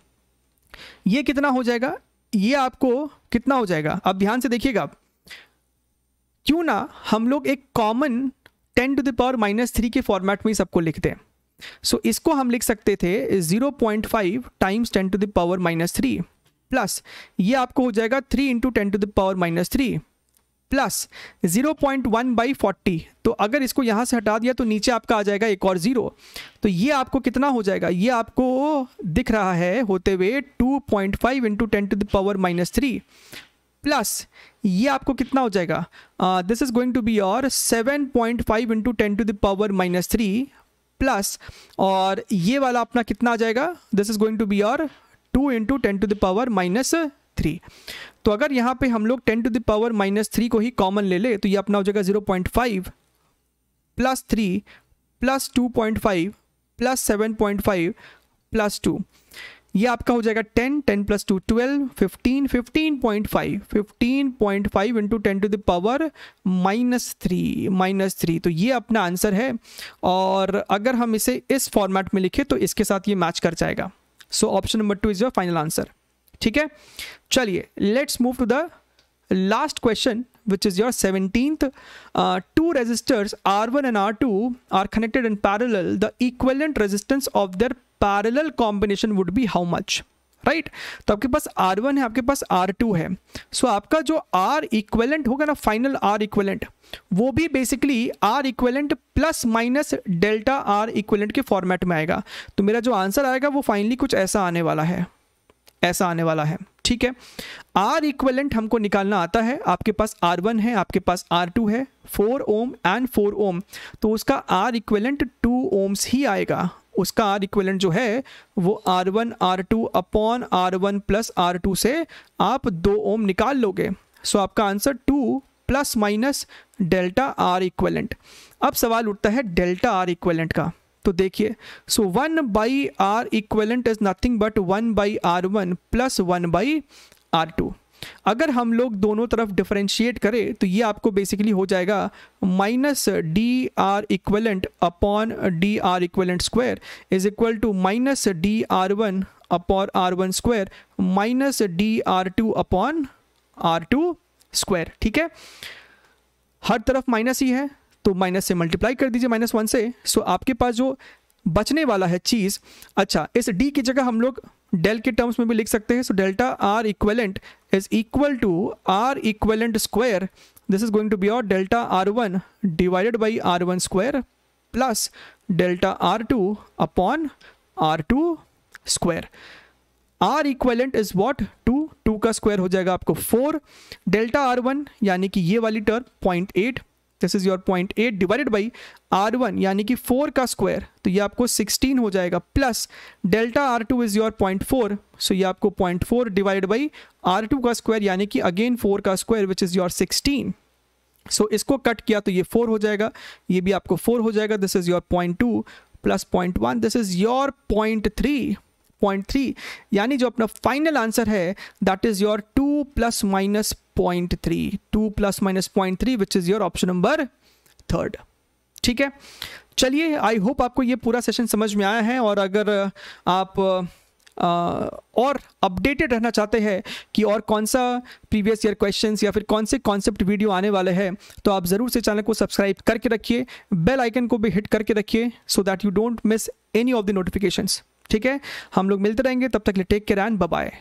Speaker 1: ये कितना हो जाएगा ये आपको कितना हो जाएगा अब ध्यान से देखिएगा क्यों ना हम लोग एक common ten to the power minus three के फॉर्मेट में ही सबको लिखते हैं सो so, इसको हम लिख सकते थे zero point five times ten to the power minus three plus ये आपको हो जाएगा three into ten to the power minus three plus 0.1 point one by forty तो अगर इसको यहाँ से हटा दिया तो नीचे आपका आ जाएगा एक और ज़ीरो तो ये आपको कितना हो जाएगा ये आपको दिख रहा है होते हुए 2.5 point five into ten to the power minus three plus ये आपको कितना हो जाएगा this is going to be और seven point five into ten to the power minus three plus और ये वाला अपना कितना आ जाएगा this is going to be और two into ten to the power minus three तो अगर यहाँ पे हम लोग ten to the power minus three को ही कॉमन ले ले तो ये अपना हो जाएगा zero point five plus three plus two point five plus seven point five plus two ये आपका हो जाएगा ten ten plus two twelve fifteen fifteen point five fifteen point five into ten to the power minus three minus three तो ये अपना आंसर है और अगर हम इसे इस फॉर्मेट में लिखें तो इसके साथ ये मैच कर जाएगा so option number two is your final answer ठीक है चलिए let's move to the last question which is your seventeenth two resistors R one and R two are connected in parallel the equivalent resistance of the parallel combination would be how much right तो आपके पास आर वन है आपके पास आर टू है सो so, आपका जो आर इक्वेलेंट होगा ना फाइनल आर इक्वेलेंट वो भी basically R equivalent plus minus delta R equivalent के फॉर्मेट में आएगा तो मेरा जो आंसर आएगा वो फाइनली कुछ ऐसा आने वाला है ऐसा आने वाला है ठीक है आर इक्वलेंट हमको निकालना आता है आपके पास आर वन है आपके पास आर टू है four ohm and four ohm तो उसका आर इक्वलेंट टू ओम्स ही आएगा उसका आर इक्वलेंट जो है वो R one R two upon R one plus R two से आप दो ओम निकाल लोगे सो आपका answer two plus minus delta R equivalent अब सवाल उठता है डेल्टा आर इक्वलेंट का तो देखिए so one by R equivalent is nothing but one by R one plus one by R two अगर हम लोग दोनों तरफ डिफ्रेंशिएट करें तो ये आपको बेसिकली हो जाएगा minus D R equivalent upon D R equivalent square is equal to minus D R one upon R one square minus D R two upon R two square ठीक है हर तरफ माइनस ही है तो माइनस से मल्टीप्लाई कर दीजिए माइनस वन से सो आपके पास जो बचने वाला है चीज़ अच्छा इस डी की जगह हम लोग डेल के टर्म्स में भी लिख सकते हैं so delta R equivalent is equal to R equivalent square this is going to be और delta R one divided by R one square plus delta R two upon R two square R equivalent is what two two का स्क्वायर हो जाएगा आपको फोर डेल्टा आर वन यानी कि ये वाली term point eight this is your point eight divided by R one यानी कि फोर का स्क्वायर तो ये आपको सिक्सटीन हो जाएगा plus delta R two is your point four so ये आपको point four divide by R two का स्क्वायर यानी कि अगेन फोर का square which is your sixteen so इसको कट किया तो ये फोर हो जाएगा ये भी आपको फोर हो जाएगा this is your point two plus point one this is your point three point three यानी जो अपना फाइनल आंसर है that is your two plus minus point three two plus minus point three which is your option number third ठीक है चलिए आई होप आपको ये पूरा सेशन समझ में आया है और अगर आप आ, और अपडेटेड रहना चाहते हैं कि और कौन सा प्रीवियस ईयर क्वेश्चंस या फिर कौन से कॉन्सेप्ट वीडियो आने वाले हैं तो आप ज़रूर से चैनल को सब्सक्राइब करके रखिए बेल आइकन को भी हिट करके रखिए so that you don't miss any of the notifications ठीक है हम लोग मिलते रहेंगे तब तक ले टेक केयर एंड बाय